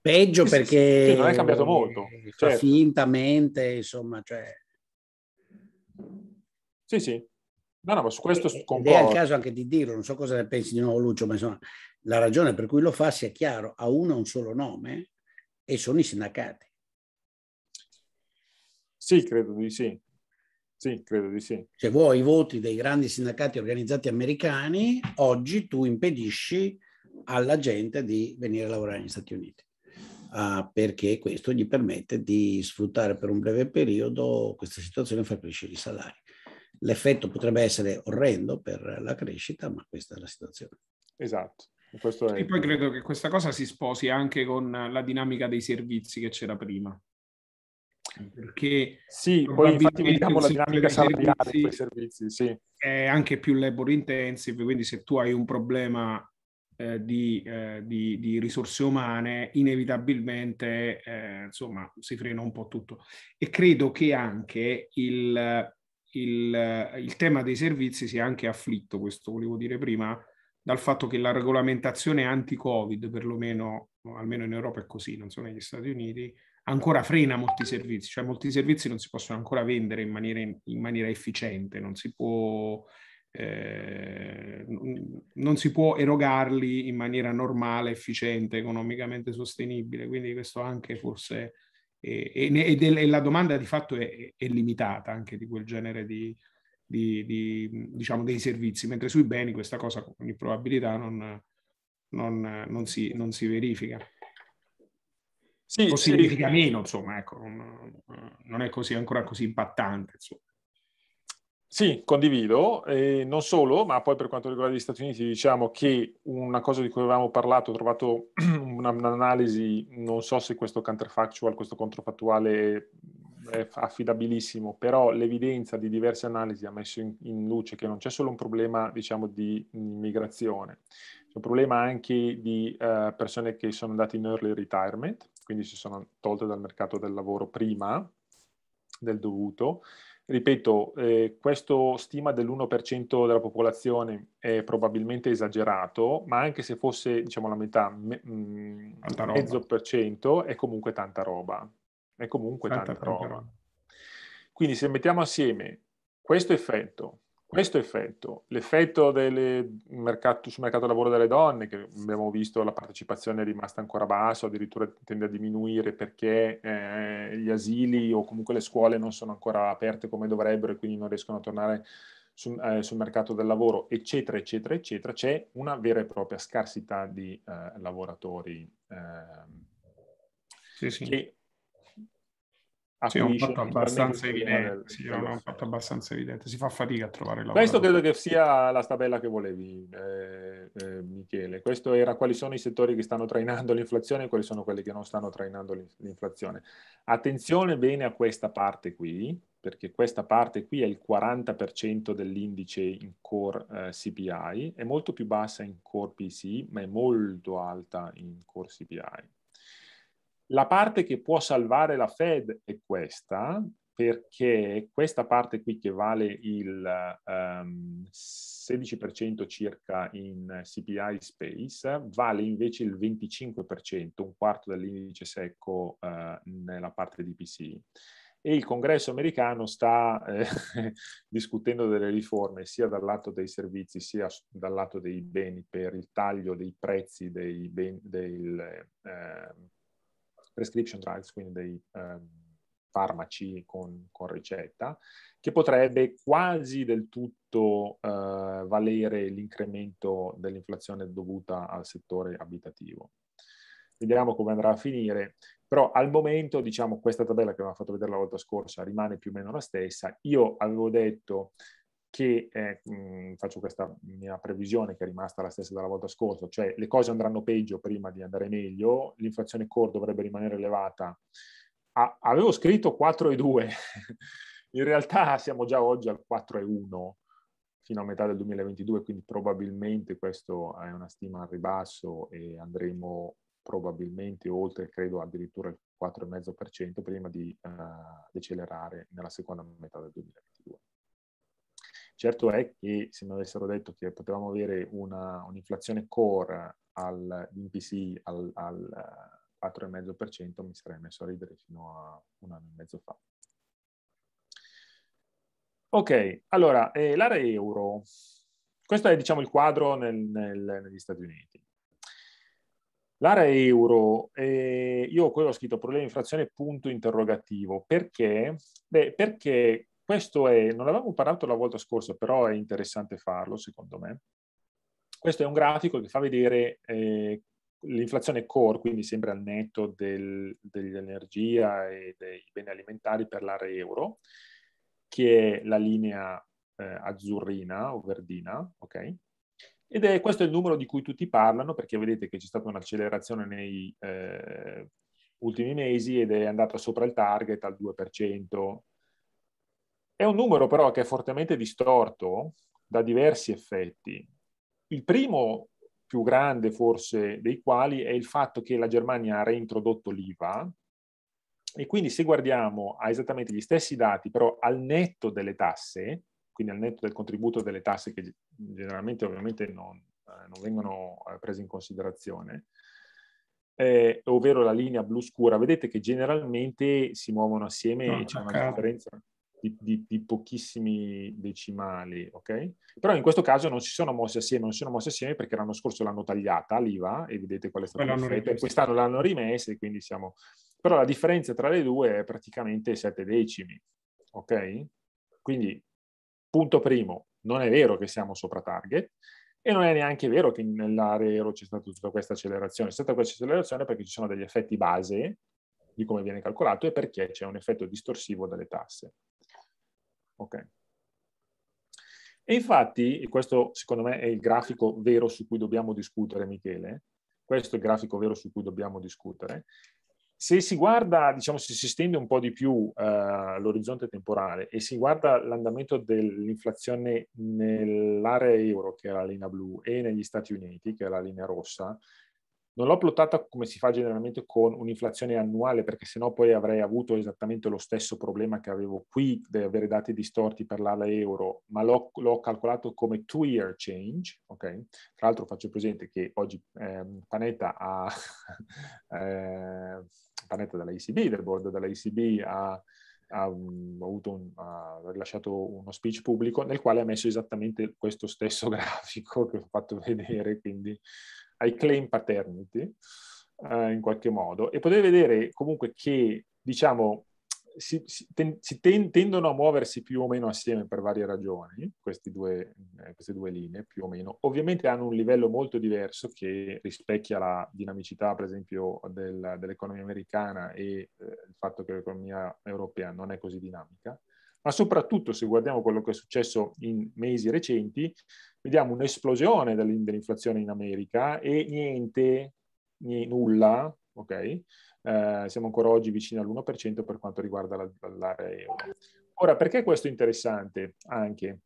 Speaker 1: Peggio sì, perché... Sì, non è cambiato molto. Cioè, certo. fintamente, insomma, cioè... Sì, sì. No, no, ma su questo concordo. è il caso anche di dirlo, non so cosa ne pensi di nuovo Lucio, ma insomma, la ragione per cui lo fa, sia chiaro, a uno ha un solo nome e sono i sindacati. Sì, credo di sì. Sì, credo di sì. Se vuoi i voti dei grandi sindacati organizzati americani, oggi tu impedisci alla gente di venire a lavorare negli Stati Uniti. Ah, perché questo gli permette di sfruttare per un breve periodo questa situazione e far crescere i salari. L'effetto potrebbe essere orrendo per la crescita, ma questa è la situazione. Esatto. è... E
Speaker 2: poi credo che questa cosa si sposi anche con la dinamica dei servizi che c'era prima. Perché sì, poi infatti vediamo la dinamica salariale di quei servizi, sì. È anche più labor intensive, quindi se tu hai un problema eh, di, eh, di, di, risorse umane, inevitabilmente eh, insomma, si frena un po' tutto. E credo che anche il, il, il, tema dei servizi sia anche afflitto, questo volevo dire prima, dal fatto che la regolamentazione anti-Covid, perlomeno almeno in Europa è così, non so negli Stati Uniti, ancora frena molti servizi, cioè molti servizi non si possono ancora vendere in maniera, in maniera efficiente, non si può Ehm, non si può erogarli in maniera normale, efficiente, economicamente sostenibile. Quindi questo anche forse... È, è, è, la domanda di fatto è, limitata anche di quel genere di, di, di, diciamo, dei servizi, mentre sui beni questa cosa con ogni probabilità non, non, non, si, non si, verifica.
Speaker 1: Sì, o sì. significa
Speaker 2: meno, insomma, ecco, non, è così, ancora così impattante. Insomma. Sì, condivido, eh, non solo, ma poi per
Speaker 3: quanto riguarda gli Stati Uniti diciamo che una cosa di cui avevamo parlato, ho trovato un'analisi, non so se questo counterfactual, questo controfattuale è affidabilissimo, però l'evidenza di diverse analisi ha messo in, in luce che non c'è solo un problema, diciamo, di immigrazione, c'è un problema anche di uh, persone che sono andate in early retirement, quindi si sono tolte dal mercato del lavoro prima del dovuto, ripeto, eh, questo stima dell'1% della popolazione è probabilmente esagerato, ma anche se fosse diciamo la metà, me, mh, mm, mezzo per cento, è comunque tanta roba. È comunque tanta, tanta, roba. roba. Quindi se mettiamo assieme questo effetto questo effetto, l'effetto del mercato, sul mercato del lavoro delle donne, che abbiamo visto la partecipazione è rimasta ancora bassa, addirittura tende a diminuire perché eh, gli asili o comunque le scuole non sono ancora aperte come dovrebbero e quindi non riescono a tornare su, eh, sul, mercato del lavoro, eccetera, eccetera, eccetera, c'è una vera e propria scarsità di eh, lavoratori. Ehm,
Speaker 2: sì, sì. Che,
Speaker 3: sì, è un fatto abbastanza evidente. sì, è un
Speaker 2: fatto abbastanza evidente. Si fa fatica a trovare lavoro. Questo credo che
Speaker 3: sia la tabella che volevi, eh, eh, Michele. Questo era quali sono i settori che stanno trainando l'inflazione e quali sono quelli che non stanno trainando l'inflazione. Attenzione bene a questa parte qui, perché questa parte qui è il 40% dell'indice in core eh, CPI, è molto più bassa in core PC, ma è molto alta in core CPI. La parte che può salvare la Fed è questa, perché questa parte qui che vale il um, ehm, 16% circa in CPI space vale invece il 25%, un quarto dell'indice secco uh, nella parte di PCI e il congresso americano sta eh, discutendo delle riforme sia dal lato dei servizi sia dal lato dei beni per il taglio dei prezzi dei ben, del, eh, prescription drugs, quindi dei ehm, farmaci con, con, ricetta, che potrebbe quasi del tutto eh, valere l'incremento dell'inflazione dovuta al settore abitativo vediamo come andrà a finire. Però al momento, diciamo, questa tabella che abbiamo fatto vedere la volta scorsa rimane più o meno la stessa. Io avevo detto che, eh, mh, faccio questa mia previsione che è rimasta la stessa della volta scorsa, cioè le cose andranno peggio prima di andare meglio, l'inflazione core dovrebbe rimanere elevata. A, avevo scritto 4,2, in realtà siamo già oggi al 4,1 fino a metà del 2022, quindi probabilmente questa è una stima al ribasso e andremo probabilmente oltre, credo addirittura il 4,5% prima di uh, decelerare nella seconda metà del 2022. Certo è che se mi avessero detto che potevamo avere una, un'inflazione core all'INPC al, al 4,5% mi sarei messo a ridere fino a un anno e mezzo fa. Ok, allora, eh, l'area euro. Questo è, diciamo, il quadro nel, nel, negli Stati Uniti. L'area euro, eh, io qui ho scritto problema di inflazione punto interrogativo. Perché? Beh, perché questo è, non avevamo parlato la volta scorsa, però è interessante farlo secondo me. Questo è un grafico che fa vedere eh, l'inflazione core, quindi sempre al netto del, dell'energia e dei beni alimentari per l'area euro, che è la linea eh, azzurrina o verdina, ok? Ed è questo è il numero di cui tutti parlano, perché vedete che c'è stata un'accelerazione nei eh, ultimi mesi ed è andata sopra il target al 2%, è un numero però che è fortemente distorto da diversi effetti. Il primo, più grande forse dei quali, è il fatto che la Germania ha reintrodotto l'IVA e quindi se guardiamo a esattamente gli stessi dati, però al netto delle tasse, quindi al netto del contributo delle tasse che generalmente ovviamente non, eh, non vengono eh, prese in considerazione, eh, ovvero la linea blu scura, vedete che generalmente si muovono assieme no, e c'è una differenza di, di, di, pochissimi decimali, ok? Però in questo caso non si sono mossi assieme, non si sono mossi assieme perché l'anno scorso l'hanno tagliata l'IVA e vedete qual è stato l'effetto, e quest'anno l'hanno rimessa e quindi siamo... Però la differenza tra le due è praticamente 7 decimi, ok? Quindi, punto primo, non è vero che siamo sopra target e non è neanche vero che nell'area euro c'è stata tutta questa accelerazione. È stata questa accelerazione perché ci sono degli effetti base di come viene calcolato e perché c'è un effetto distorsivo delle tasse. Okay. E infatti, e questo secondo me è il grafico vero su cui dobbiamo discutere, Michele, questo è il grafico vero su cui dobbiamo discutere, se si guarda, diciamo, se si stende un po' di più eh, l'orizzonte temporale e si guarda l'andamento dell'inflazione nell'area euro, che è la linea blu, e negli Stati Uniti, che è la linea rossa, non l'ho plottata come si fa generalmente con un'inflazione annuale, perché sennò poi avrei avuto esattamente lo stesso problema che avevo qui, di avere dati distorti per l'ala euro, ma l'ho, l'ho calcolato come two-year change. Okay? Tra l'altro faccio presente che oggi eh, Panetta ha... eh, Panetta della del board dell'ICB, ECB, ha ha, mm, un, ha, rilasciato uno speech pubblico nel quale ha messo esattamente questo stesso grafico che ho fatto vedere, quindi ai claim paternity, eh, in qualche modo, e potete vedere comunque che, diciamo, si, si, ten, si tendono a muoversi più o meno assieme per varie ragioni, due, eh, queste due linee più o meno. Ovviamente hanno un livello molto diverso che rispecchia la dinamicità, per esempio, del, dell'economia americana e eh, il fatto che l'economia europea non è così dinamica. Ma soprattutto se guardiamo quello che è successo in mesi recenti, vediamo un'esplosione dell'inflazione in America e niente, nulla, ok? Eh, siamo ancora oggi vicini all'1% per quanto riguarda la, l'area euro. Ora, perché questo è interessante anche?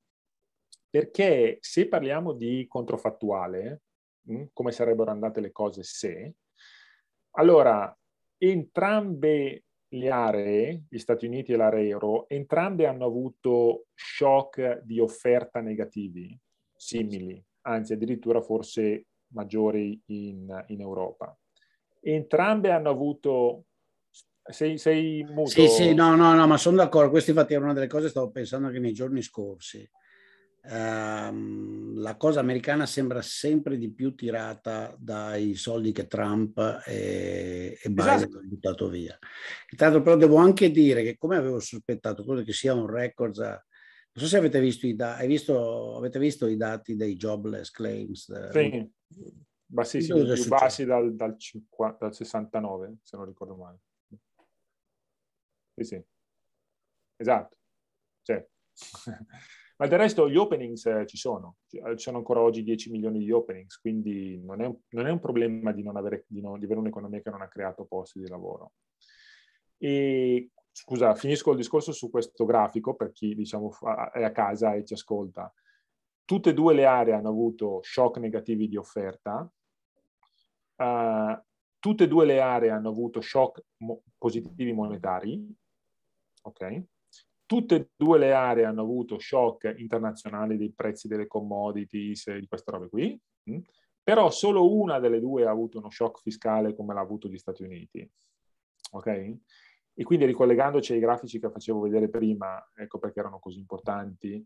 Speaker 3: Perché se parliamo di controfattuale, mh, hm, come sarebbero andate le cose se, allora entrambe le aree, gli Stati Uniti e l'area euro, entrambe hanno avuto shock di offerta negativi, simili, anzi addirittura forse maggiori in, in Europa. Entrambe hanno avuto... Sei, sei muto? Sì, sì, no,
Speaker 1: no, no, ma sono d'accordo. Questa infatti era una delle cose che stavo pensando anche nei giorni scorsi. Uh, la cosa americana sembra sempre di più tirata dai soldi che Trump e, e Biden esatto. hanno buttato via. Intanto però devo anche dire che come avevo sospettato, credo che sia un record non so se avete visto i, da- visto, avete visto i dati dei jobless claims. Eh,
Speaker 3: sì, bassissimi, più bassi dal, dal, 50, dal 69, se non ricordo male. Sì, sì. Esatto. Cioè. Ma del resto gli openings eh, ci sono, ci eh, sono ancora oggi 10 milioni di openings, quindi non è, non è un problema di, non avere, di, non, di avere un'economia che non ha creato posti di lavoro. E scusa, finisco il discorso su questo grafico per chi diciamo, è a casa e ci ascolta. Tutte e due le aree hanno avuto shock negativi di offerta, uh, tutte e due le aree hanno avuto shock mo- positivi monetari, ok? Tutte e due le aree hanno avuto shock internazionali dei prezzi delle commodities, di queste robe qui, mh? Mm? però solo una delle due ha avuto uno shock fiscale come l'ha avuto gli Stati Uniti. Ok? E quindi ricollegandoci ai grafici che facevo vedere prima, ecco perché erano così importanti,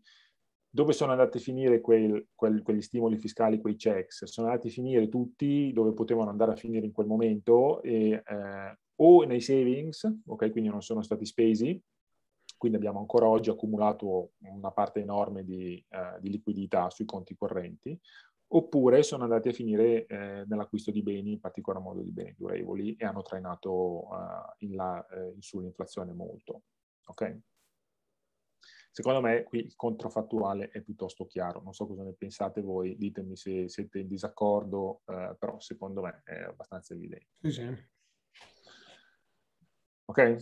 Speaker 3: dove sono andati a finire quel, quel, quegli stimoli fiscali, quei checks? Sono andati a finire tutti dove potevano andare a finire in quel momento e, eh, o nei savings, ok, quindi non sono stati spesi, quindi abbiamo ancora oggi accumulato una parte enorme di, eh, di liquidità sui conti correnti, oppure sono andati a finire eh, nell'acquisto di beni, in particolar modo di beni durevoli, e hanno trainato uh, in là, eh, sull'inflazione molto. Okay? Secondo me qui il controfattuale è piuttosto chiaro, non so cosa ne pensate voi, ditemi se siete in disaccordo, eh, però secondo me è abbastanza evidente. Sì, sì. Ok?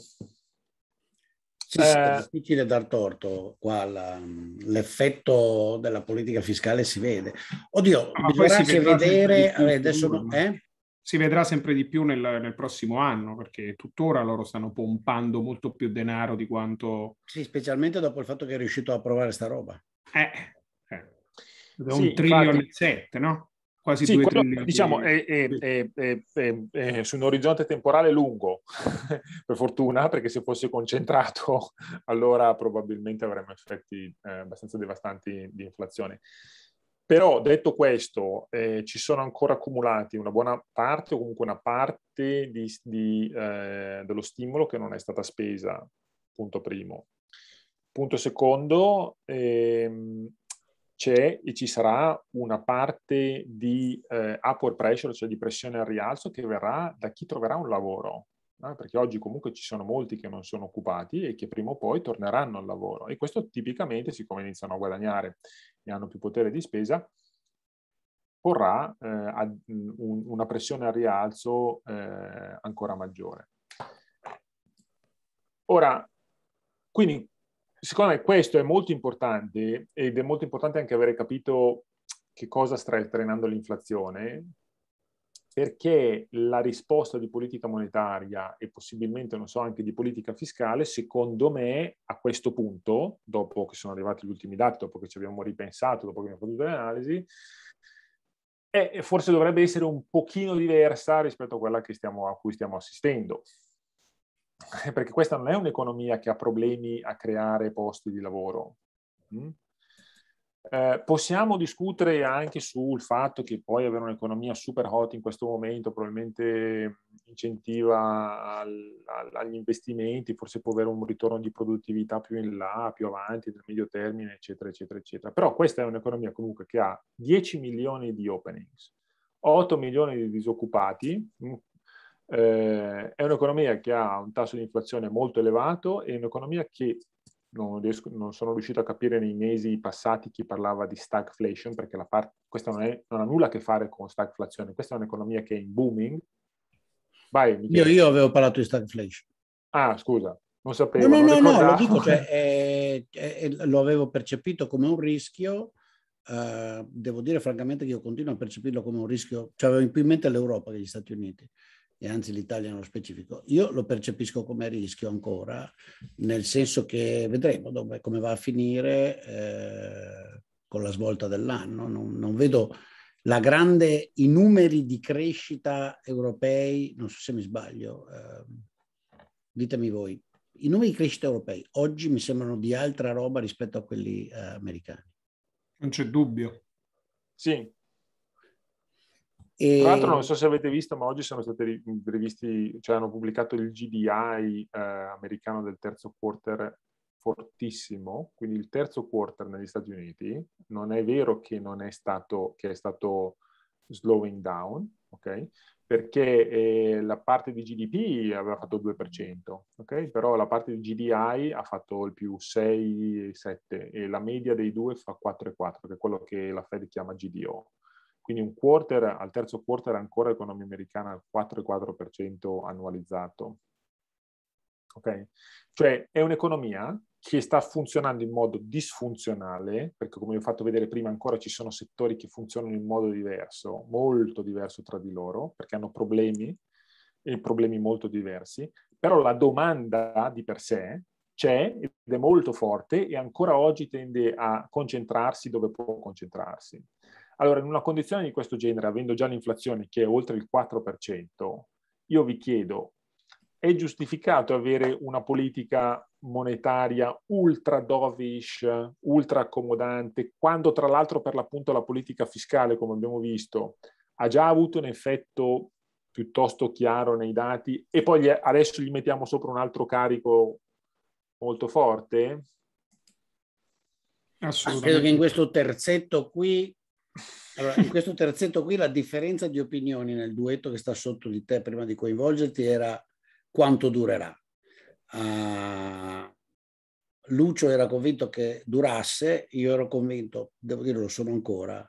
Speaker 1: Sì, eh, è difficile dar torto qua la, l'effetto della politica fiscale si vede. Oddio, ah, no, bisognerà anche vedere, più, adesso no, eh?
Speaker 2: si vedrà sempre di più nel, nel, prossimo anno, perché tuttora loro stanno pompando molto più denaro di quanto...
Speaker 1: Sì, specialmente dopo il fatto che è riuscito a provare sta roba. Eh, eh. È un sì, trillione infatti... e sette, no? quasi sì, due quello, diciamo è,
Speaker 3: è, è, su un orizzonte temporale lungo per fortuna perché se fosse concentrato allora probabilmente avremmo effetti eh, abbastanza devastanti di inflazione però detto questo eh, ci sono ancora accumulati una buona parte o comunque una parte di, di, eh, dello stimolo che non è stata spesa punto primo punto secondo ehm, c'è e ci sarà una parte di eh, upward pressure, cioè di pressione al rialzo, che verrà da chi troverà un lavoro. Eh? Perché oggi comunque ci sono molti che non sono occupati e che prima o poi torneranno al lavoro. E questo tipicamente, siccome iniziano a guadagnare e hanno più potere di spesa, porrà eh, ad, un, una pressione al rialzo eh, ancora maggiore. Ora, quindi Secondo me questo è molto importante ed è molto importante anche avere capito che cosa sta trainando l'inflazione, perché la risposta di politica monetaria e possibilmente, non so, anche di politica fiscale, secondo me a questo punto, dopo che sono arrivati gli ultimi dati, dopo che ci abbiamo ripensato, dopo che abbiamo fatto tutte le analisi, forse dovrebbe essere un pochino diversa rispetto a quella stiamo, a cui stiamo assistendo. perché questa non è un'economia che ha problemi a creare posti di lavoro. Mm? Eh, possiamo discutere anche sul fatto che poi avere un'economia super hot in questo momento probabilmente incentiva al, al, agli investimenti, forse può avere un ritorno di produttività più in là, più avanti, nel medio termine, eccetera, eccetera, eccetera. Però questa è un'economia comunque che ha 10 milioni di openings, 8 milioni di disoccupati, mm? Eh, è un'economia che ha un tasso di inflazione molto elevato e un'economia che non, riesco, non, sono riuscito a capire nei mesi passati chi parlava di stagflation, perché part, questa non, è, non, ha nulla a che fare con stagflazione, questa è un'economia che è in booming. Vai, io,
Speaker 1: io, avevo parlato di stagflation. Ah, scusa, non sapevo. No, no, no, no lo dico, cioè, è, è, lo avevo percepito come un rischio. Uh, devo dire francamente che io continuo a percepirlo come un rischio, cioè avevo in mente l'Europa degli Stati Uniti e anzi l'Italia nello specifico, io lo percepisco come rischio ancora, nel senso che vedremo dove, come va a finire eh, con la svolta dell'anno. Non, non vedo la grande, i numeri di crescita europei, non so se mi sbaglio, eh, ditemi voi, i numeri di crescita europei oggi mi sembrano di altra roba rispetto a quelli eh, americani. Non c'è dubbio. Sì, e... Tra l'altro non
Speaker 3: so se avete visto, ma oggi sono stati rivisti, cioè hanno pubblicato il GDI eh, americano del terzo quarter fortissimo, quindi il terzo quarter negli Stati Uniti, non è vero che non è stato, che è stato slowing down, ok? Perché eh, la parte di GDP aveva fatto il 2%, ok? Però la parte di GDI ha fatto il più 6,7 e la media dei due fa 4,4, che è quello che la Fed chiama GDO quindi un quarter, al terzo quarter ancora l'economia americana al 4,4% annualizzato. Ok? Cioè è un'economia che sta funzionando in modo disfunzionale, perché come vi ho fatto vedere prima ancora ci sono settori che funzionano in modo diverso, molto diverso tra di loro, perché hanno problemi e problemi molto diversi, però la domanda di per sé c'è ed è molto forte e ancora oggi tende a concentrarsi dove può concentrarsi. Allora, in una condizione di questo genere, avendo già l'inflazione che è oltre il 4%, io vi chiedo, è giustificato avere una politica monetaria ultra dovish, ultra accomodante, quando tra l'altro per l'appunto la politica fiscale, come abbiamo visto, ha già avuto un effetto piuttosto chiaro nei dati e poi adesso gli mettiamo sopra un altro carico molto forte?
Speaker 1: Assolutamente. Credo che in questo terzetto qui allora, in questo terzetto qui la differenza di opinioni nel duetto che sta sotto di te prima di coinvolgerti era quanto durerà. Uh, Lucio era convinto che durasse, io ero convinto, devo dire lo sono ancora,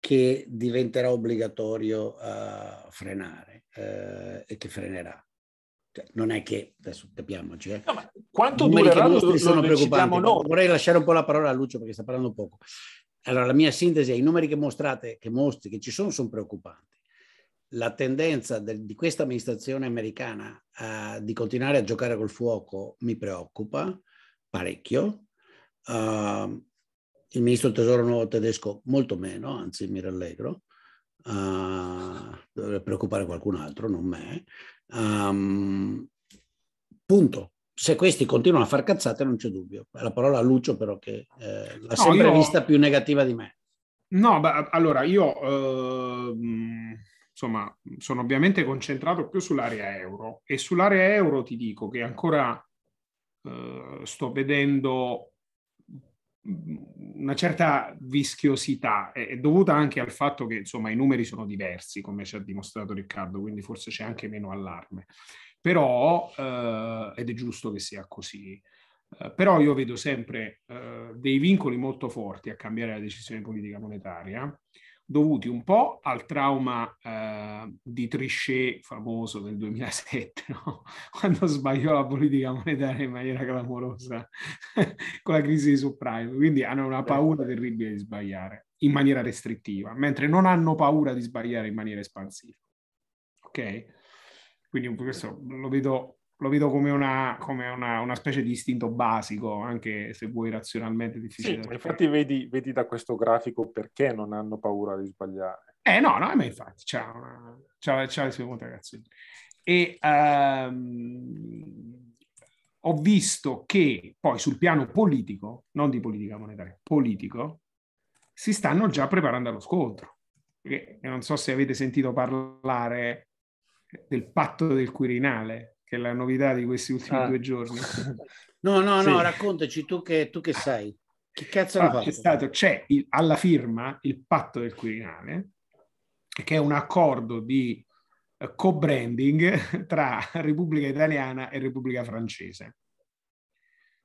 Speaker 1: che diventerà obbligatorio uh, frenare uh, e che frenerà. Cioè, non è che, adesso capiamoci, eh. no, quanto Numeri durerà lo, lo, sono lo preoccupanti. Vorrei lasciare un po' la parola a Lucio perché sta parlando poco. Allora la mia sintesi è i numeri che mostrate, che mostri, che ci sono, sono preoccupanti. La tendenza del, di questa amministrazione americana uh, di continuare a giocare col fuoco mi preoccupa parecchio. Uh, il ministro del tesoro nuovo tedesco molto meno, anzi mi rallegro. Uh, dovrebbe preoccupare qualcun altro, non me. Um, punto se questi continuano a far cazzate non c'è dubbio. La parola a Lucio però che eh, l'ha no, sempre io... vista più negativa di me. No, beh, allora
Speaker 2: io eh, insomma sono ovviamente concentrato più sull'area euro e sull'area euro ti dico che ancora eh, sto vedendo mm, una certa vischiosità è, dovuta anche al fatto che insomma i numeri sono diversi come ci ha dimostrato Riccardo quindi forse c'è anche meno allarme però, eh, ed è giusto che sia così, eh, però io vedo sempre eh, dei vincoli molto forti a cambiare la decisione politica monetaria, dovuti un po' al trauma eh, di Trichet famoso del 2007, no? quando sbagliò la politica monetaria in maniera clamorosa con la crisi di subprime, quindi hanno una certo. paura terribile di sbagliare in maniera restrittiva, mentre non hanno paura di sbagliare in maniera espansiva. Ok? Quindi questo lo vedo, lo vedo come, una, come una, una, specie di istinto basico, anche se vuoi razionalmente difficile. Sì, infatti vedi,
Speaker 3: vedi, da questo grafico perché non hanno paura di
Speaker 2: sbagliare. Eh no, no, ma infatti c'ha, una, c'ha, c'ha le sue contraddizioni. E um, ho visto che poi sul piano politico, non di politica monetaria, politico, si stanno già preparando allo scontro. Perché non so se avete sentito parlare del patto del Quirinale, che è la novità di questi ultimi ah. due giorni. No, no, sì. no,
Speaker 1: raccontaci tu che, tu che sai.
Speaker 2: Che cazzo ah, c'è, stato, c'è il, alla firma il patto del Quirinale, che è un accordo di eh, co-branding tra Repubblica Italiana e Repubblica Francese.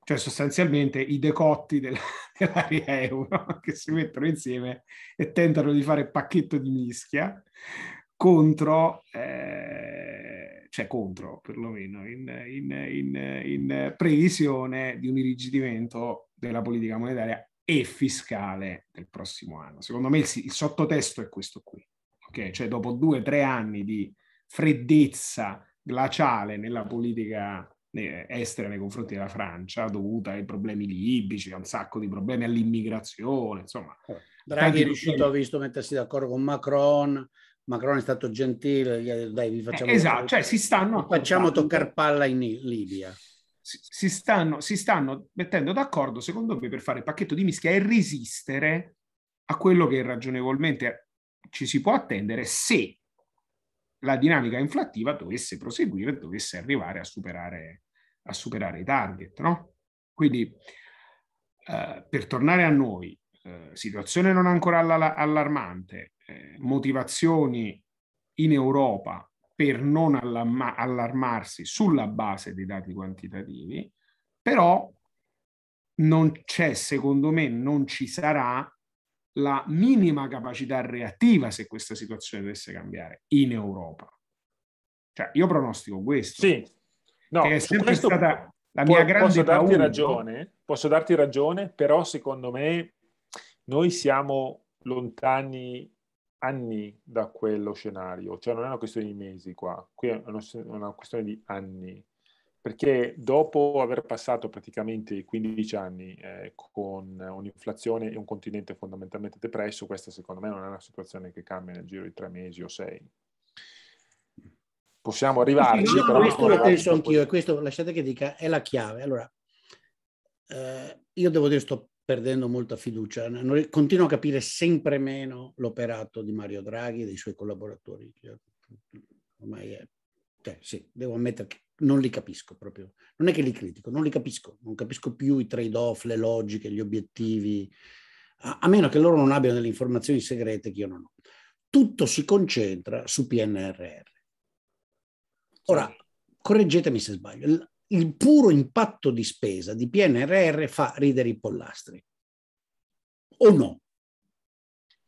Speaker 2: Cioè sostanzialmente i decotti della, dell'area euro che si mettono insieme e tentano di fare pacchetto di mischia contro, eh, cioè contro perlomeno, in, in, in, in previsione di un irrigidimento della politica monetaria e fiscale del prossimo anno. Secondo me il, il sottotesto è questo qui, okay? cioè dopo due o tre anni di freddezza glaciale nella politica eh, estera nei confronti della Francia, dovuta ai problemi libici, a un sacco di problemi all'immigrazione, insomma. Certo. Draghi è riuscito, ho
Speaker 1: visto, a mettersi d'accordo con Macron, Macron è stato gentile, gli ha detto dai vi eh, facciamo... Eh, esatto, cioè si stanno... Facciamo toccare palla in Libia.
Speaker 2: Si, si, stanno, si stanno mettendo d'accordo, secondo me, per fare il pacchetto di mischia e resistere a quello che ragionevolmente ci si può attendere se la dinamica inflattiva dovesse proseguire, dovesse arrivare a superare, a superare i target. No? Quindi, eh, per tornare a noi, eh, situazione non ancora alla, allarmante, eh, motivazioni in Europa per non allarmarsi sulla base dei dati quantitativi, però non c'è, secondo me, non ci sarà la minima capacità reattiva se questa situazione dovesse cambiare in Europa. Cioè, io pronostico questo. Sì, no, che è sempre stata la mia grande posso darti paura. ragione, posso darti
Speaker 3: ragione, però secondo me noi siamo lontani anni da quello scenario, cioè non è una questione di mesi qua, qui è una, questione di anni, perché dopo aver passato praticamente 15 anni eh, con un'inflazione e un continente fondamentalmente depresso, questa secondo me non è una situazione che cambia nel giro di tre mesi o sei. Possiamo arrivarci. No, però questo lo penso anch'io,
Speaker 1: e questo lasciate che dica, è la chiave. Allora, eh, io devo dire sto perdendo molta fiducia. continuo a capire sempre meno l'operato di Mario Draghi e dei suoi collaboratori. Ormai è, cioè, sì, devo ammettere che non li capisco proprio. Non è che li critico, non li capisco. Non capisco più i trade-off, le logiche, gli obiettivi, a meno che loro non abbiano delle informazioni segrete che io non ho. Tutto si concentra su PNRR. Ora, correggetemi se sbaglio, il puro impatto di spesa di PNRR fa ridere i pollastri. O no?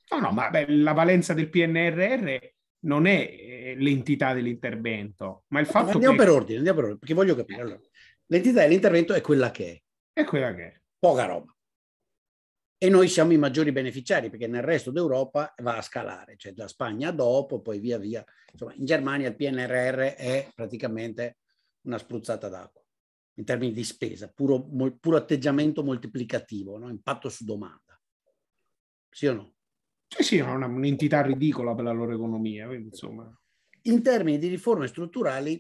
Speaker 1: No, no, ma beh, la
Speaker 2: valenza del PNRR non è eh, l'entità dell'intervento, ma il fatto ma andiamo che... per ordine,
Speaker 1: andiamo per ordine, perché voglio capire. Allora, l'entità dell'intervento è quella che è. È quella che è. Poca roba. E noi siamo i maggiori beneficiari, perché nel resto d'Europa va a scalare, cioè la Spagna dopo, poi via via. Insomma, in Germania il PNRR è praticamente una spruzzata d'acqua in termini di spesa, puro, mol, puro atteggiamento moltiplicativo, no? impatto su domanda. Sì o no? Sì, sì, è una, un'entità ridicola per la loro economia, insomma. In termini di riforme strutturali,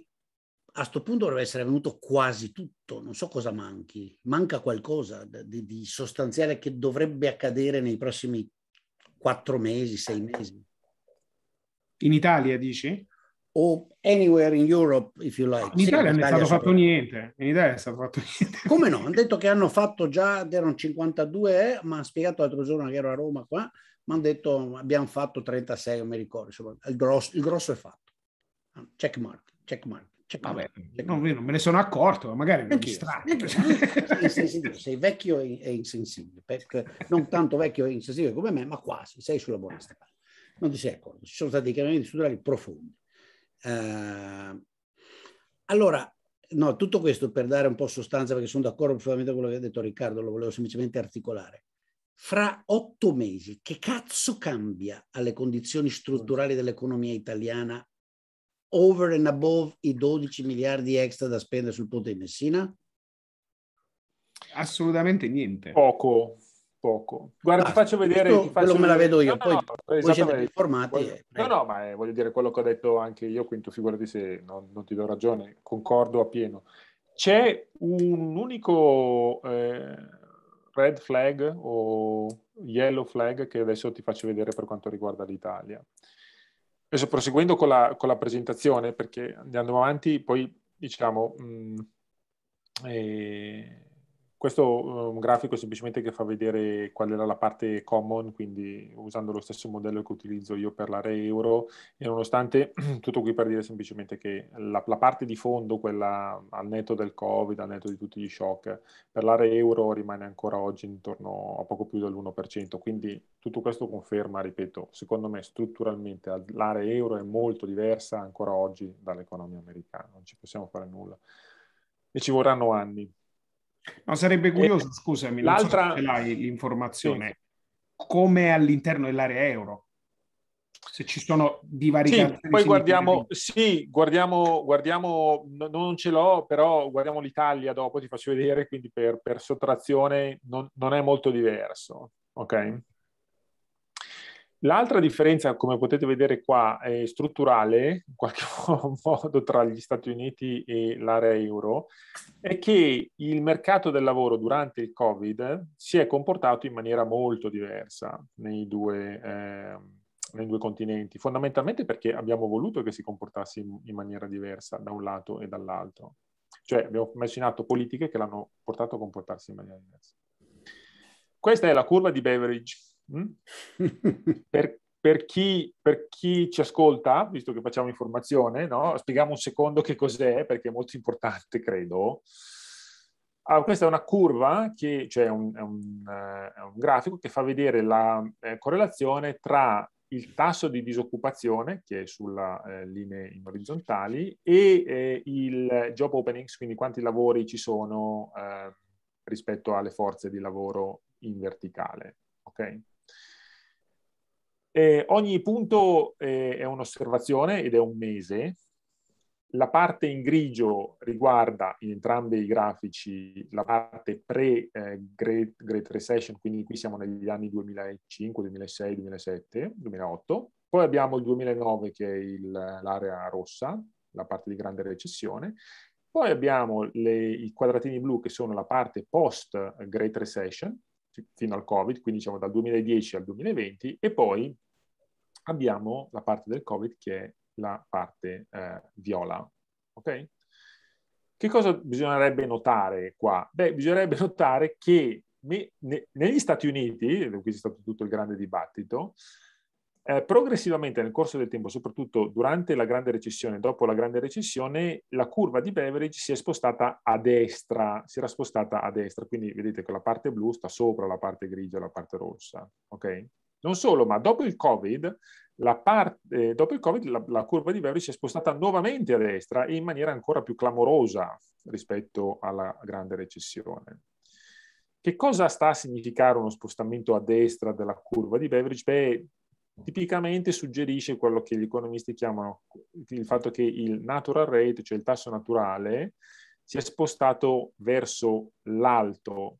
Speaker 1: a questo punto dovrebbe essere venuto quasi tutto, non so cosa manchi, manca qualcosa di, di sostanziale che dovrebbe accadere nei prossimi quattro mesi, sei mesi. In Italia, dici? o anywhere in Europe, if you like. In Italia non è stato fatto
Speaker 2: niente.
Speaker 1: In Italia è stato fatto niente. Come no? Hanno detto che hanno fatto già, erano 52, eh, ma ha spiegato l'altro giorno che ero a Roma qua, mi hanno detto abbiamo fatto 36, non mi ricordo, insomma, il grosso, il grosso è fatto. Check mark, check Vabbè, check non me ne sono accorto, magari mi sei, sei vecchio e insensibile, non tanto vecchio e insensibile come me, ma quasi, sei sulla buona strada. Non ti sei accorto, ci sono stati dei cambiamenti strutturali profondi eh, allora, no, tutto questo per dare un po' sostanza, perché sono d'accordo assolutamente con quello che ha detto Riccardo, lo volevo semplicemente articolare. Fra otto mesi, che cazzo cambia alle condizioni strutturali dell'economia italiana over and above i 12 miliardi extra da spendere sul ponte di Messina? Assolutamente niente. Poco poco. Guarda, ah, ti faccio vedere. Ti faccio vedere. me la vedo io, no, poi, no, poi esatto,
Speaker 3: formati. no, no, ma eh, voglio dire quello che ho detto anche io, quindi figurati se non, non ti do ragione, concordo appieno. C'è un unico eh, red flag o yellow flag che adesso ti faccio vedere per quanto riguarda l'Italia. Adesso proseguendo con la, con la presentazione, perché andando avanti, poi diciamo... Mh, mm, eh, questo è eh, un grafico semplicemente che fa vedere qual era la parte common, quindi usando lo stesso modello che utilizzo io per l'area euro e nonostante tutto qui per dire semplicemente che la, la parte di fondo, quella al netto del Covid, al netto di tutti gli shock, per l'area euro rimane ancora oggi intorno a poco più dell'1%, quindi tutto questo conferma, ripeto, secondo me strutturalmente l'area euro è molto diversa ancora oggi dall'economia americana, non ci possiamo fare nulla e ci vorranno anni.
Speaker 2: No, sarebbe eh, curioso, eh,
Speaker 3: scusami, l'altra... So l'hai l'informazione, sì.
Speaker 2: come all'interno dell'area euro? Se ci sono divaricazioni. Sì, poi guardiamo,
Speaker 3: sì, guardiamo, guardiamo, non ce l'ho, però guardiamo l'Italia dopo, ti faccio vedere, quindi per, per sottrazione non, non è molto diverso. Ok? L'altra differenza, come potete vedere qua, è strutturale, in qualche modo, tra gli Stati Uniti e l'area euro, è che il mercato del lavoro durante il Covid si è comportato in maniera molto diversa nei due, eh, nei due continenti, fondamentalmente perché abbiamo voluto che si comportasse in, in maniera diversa da un lato e dall'altro. Cioè abbiamo messo in atto politiche che l'hanno portato a comportarsi in maniera diversa. Questa è la curva di Beveridge Mm? per, per, chi, per, chi, ci ascolta, visto che facciamo informazione, no? spieghiamo un secondo che cos'è, perché è molto importante, credo. Ah, questa è una curva, che, cioè un, è, un, eh, è un grafico che fa vedere la eh, correlazione tra il tasso di disoccupazione, che è sulla eh, linea in orizzontali, e eh, il job openings, quindi quanti lavori ci sono eh, rispetto alle forze di lavoro in verticale. Okay? Eh, ogni punto eh, è un'osservazione ed è un mese. La parte in grigio riguarda in entrambi i grafici la parte pre-Great eh, Recession, quindi qui siamo negli anni 2005, 2006, 2007, 2008. Poi abbiamo il 2009 che è il, l'area rossa, la parte di grande recessione. Poi abbiamo le, i quadratini blu che sono la parte post-Great Recession, fino al Covid, quindi diciamo dal 2010 al 2020, e poi abbiamo la parte del Covid che è la parte eh, viola. Okay? Che cosa bisognerebbe notare qua? Beh, bisognerebbe notare che me, ne, negli Stati Uniti, qui c'è stato tutto il grande dibattito, eh, progressivamente nel corso del tempo, soprattutto durante la grande recessione, dopo la grande recessione, la curva di beverage si è spostata a destra, si era spostata a destra, quindi vedete che la parte blu sta sopra la parte grigia la parte rossa, ok? Non solo, ma dopo il Covid, la parte, eh, dopo il Covid la, la curva di Verdi si è spostata nuovamente a destra e in maniera ancora più clamorosa rispetto alla grande recessione. Che cosa sta a significare uno spostamento a destra della curva di Beveridge? Beh, tipicamente suggerisce quello che gli economisti chiamano il fatto che il natural rate, cioè il tasso naturale, si è spostato verso l'alto,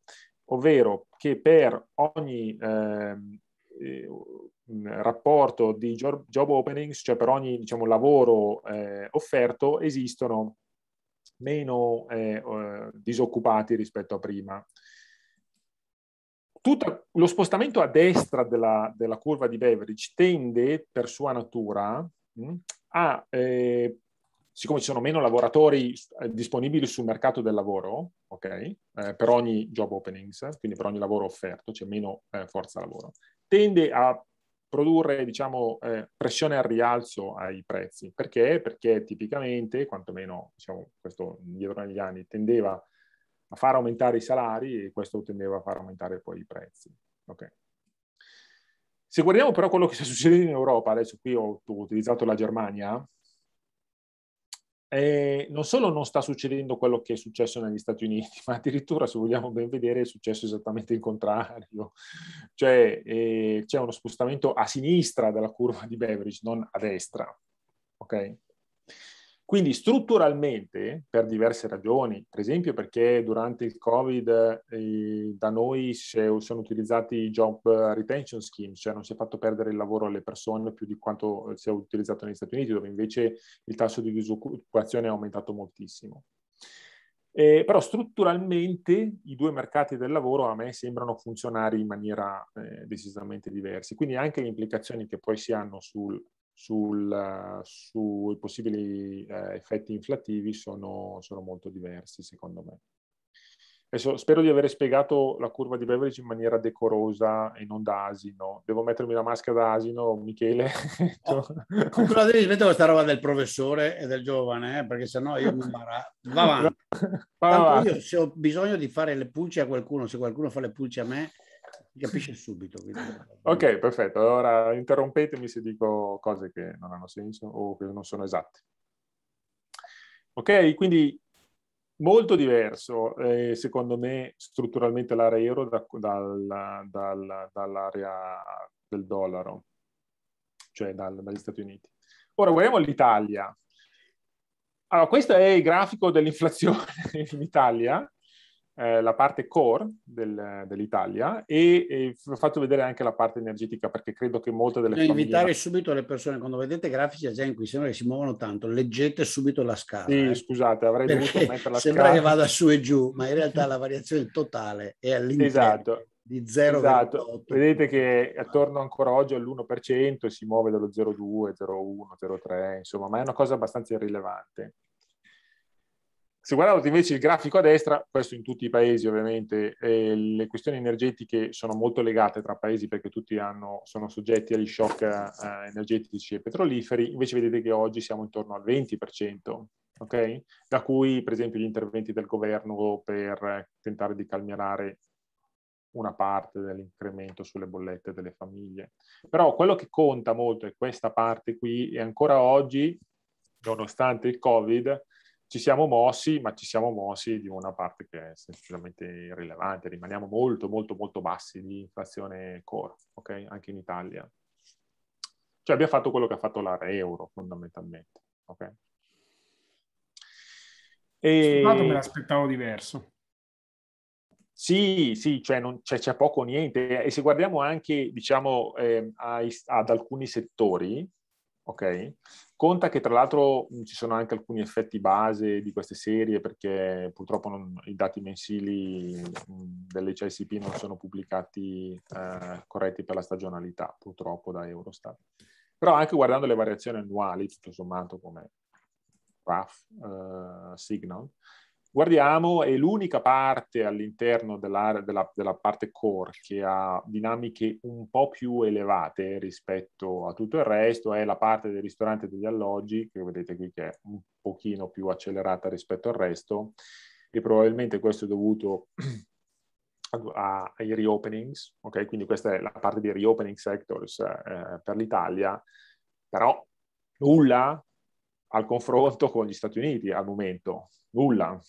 Speaker 3: ovvero che per ogni eh, eh, un rapporto di job, openings, cioè per ogni diciamo, lavoro eh, offerto esistono meno eh, eh disoccupati rispetto a prima. Tutto lo spostamento a destra della, della curva di Beveridge tende per sua natura mh, hm, a, eh, siccome ci sono meno lavoratori disponibili sul mercato del lavoro, okay, per ogni job openings, quindi per ogni lavoro offerto, c'è cioè meno forza lavoro, tende a produrre diciamo, eh, pressione al rialzo ai prezzi. Perché? Perché tipicamente, quantomeno diciamo, questo indietro negli anni, tendeva a far aumentare i salari e questo tendeva a far aumentare poi i prezzi. Okay. Se guardiamo però quello che sta succedendo in Europa, adesso qui ho utilizzato la Germania, eh, non solo non sta succedendo quello che è successo negli Stati Uniti, ma addirittura, se vogliamo ben vedere, è successo esattamente il contrario. Cioè eh, c'è uno spostamento a sinistra della curva di Beveridge, non a destra. Okay? Quindi strutturalmente, per diverse ragioni, per esempio perché durante il Covid eh, da noi si sono utilizzati i job retention scheme, cioè non si è fatto perdere il lavoro alle persone più di quanto eh, si è utilizzato negli Stati Uniti, dove invece il tasso di disoccupazione è aumentato moltissimo. Eh, però strutturalmente i due mercati del lavoro a me sembrano funzionare in maniera eh, decisamente diversa, quindi anche le implicazioni che poi si hanno sul sul, sui possibili eh, effetti inflattivi sono, sono, molto diversi, secondo me. Adesso, spero di aver spiegato la curva di Beveridge in maniera decorosa e non da asino. Devo mettermi la maschera da asino, Michele? Oh,
Speaker 1: la devi smettere questa roba del professore e del giovane, eh? perché sennò io mi imbarazzo. Va avanti. Va avanti. Tanto io se ho bisogno di fare le pulci a qualcuno, se qualcuno fa le pulci a me, si capisce subito. Quindi... Ah.
Speaker 3: ok, perfetto. Allora
Speaker 1: interrompetemi se
Speaker 3: dico cose che non hanno senso o che non sono esatte. Ok, quindi molto diverso, eh, secondo me, strutturalmente l'area euro da, dal, dal, dall'area del dollaro, cioè dal, dagli Stati Uniti. Ora guardiamo l'Italia. Allora, questo è il grafico dell'inflazione in Italia eh, la parte core del, dell'Italia e, e ho fatto vedere anche la parte energetica perché credo che molte delle persone. famiglie... invitare
Speaker 1: subito le persone, quando vedete grafici ad esempio che si muovono tanto, leggete subito la scala. Sì, eh. scusate, avrei perché dovuto mettere la scala. Sembra che vada su e giù, ma in realtà la variazione totale è all'interno. Esatto
Speaker 3: di 0,8. Esatto. Vedete che attorno ancora oggi all'1% si muove dallo 0,2, 0,1, 0,3, insomma, ma è una cosa abbastanza irrilevante. Se guardate invece il grafico a destra, questo in tutti i paesi ovviamente, eh, le questioni energetiche sono molto legate tra paesi perché tutti hanno, sono soggetti agli shock eh, eh energetici e petroliferi, invece vedete che oggi siamo intorno al 20%, okay? da cui per esempio gli interventi del governo per eh, tentare di calmierare una parte dell'incremento sulle bollette delle famiglie. Però quello che conta molto è questa parte qui e ancora oggi, nonostante il Covid, ci siamo mossi, ma ci siamo mossi di una parte che è semplicemente irrilevante. Rimaniamo molto, molto, molto bassi di inflazione core, ok? Anche in Italia. Cioè abbiamo fatto quello che ha fatto l'area euro, fondamentalmente, ok? E... Stato me
Speaker 2: l'aspettavo diverso.
Speaker 3: Sì, sì, cioè non, cioè, c'è poco niente. E se guardiamo anche, diciamo, eh, ai, ad alcuni settori, ok? Conta che tra l'altro ci sono anche alcuni effetti base di queste serie perché purtroppo non, i dati mensili dell'HICP non sono pubblicati eh, corretti per la stagionalità purtroppo da Eurostat. Però anche guardando le variazioni annuali, tutto sommato come graph eh, Signal, guardiamo è l'unica parte all'interno della, della, della, parte core che ha dinamiche un po' più elevate rispetto a tutto il resto, è la parte del ristorante e degli alloggi, che vedete qui che è un pochino più accelerata rispetto al resto, e probabilmente questo è dovuto ai reopenings, ok? Quindi questa è la parte dei reopening sectors eh, per l'Italia, però nulla al confronto con gli Stati Uniti al momento, nulla.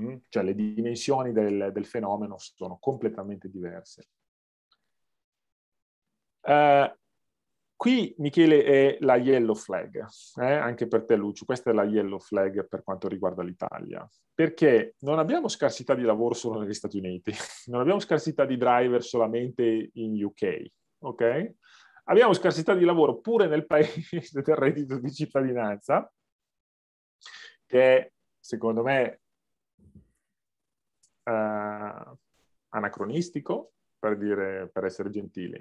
Speaker 3: Mm? Cioè le dimensioni del, del, fenomeno sono completamente diverse. Eh, qui Michele è la yellow flag, eh? anche per te Lucio, questa è la yellow flag per quanto riguarda l'Italia, perché non abbiamo scarsità di lavoro solo negli Stati Uniti, non abbiamo scarsità di driver solamente in UK, ok? Abbiamo scarsità di lavoro pure nel paese del reddito di cittadinanza, che secondo me Uh, anacronistico, per, dire, per essere gentili.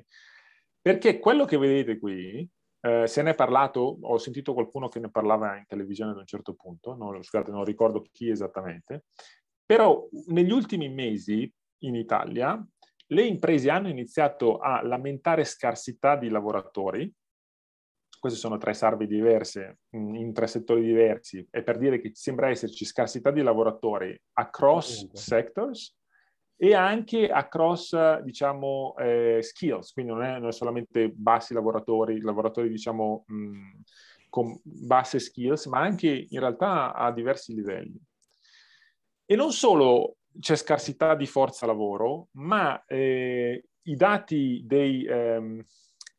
Speaker 3: Perché quello che vedete qui, eh, se ne è parlato, ho sentito qualcuno che ne parlava in televisione ad un certo punto, non, scusate, non ricordo chi esattamente, però negli ultimi mesi in Italia le imprese hanno iniziato a lamentare scarsità di lavoratori, queste sono tre salve diverse mm, in tre settori diversi, e per dire che sembra esserci scarsità di lavoratori across sectors e anche across, diciamo, eh, skills, quindi non è, non è, solamente bassi lavoratori, lavoratori, diciamo, mh, mm, con basse skills, ma anche in realtà a diversi livelli. E non solo c'è scarsità di forza lavoro, ma eh, i dati dei ehm,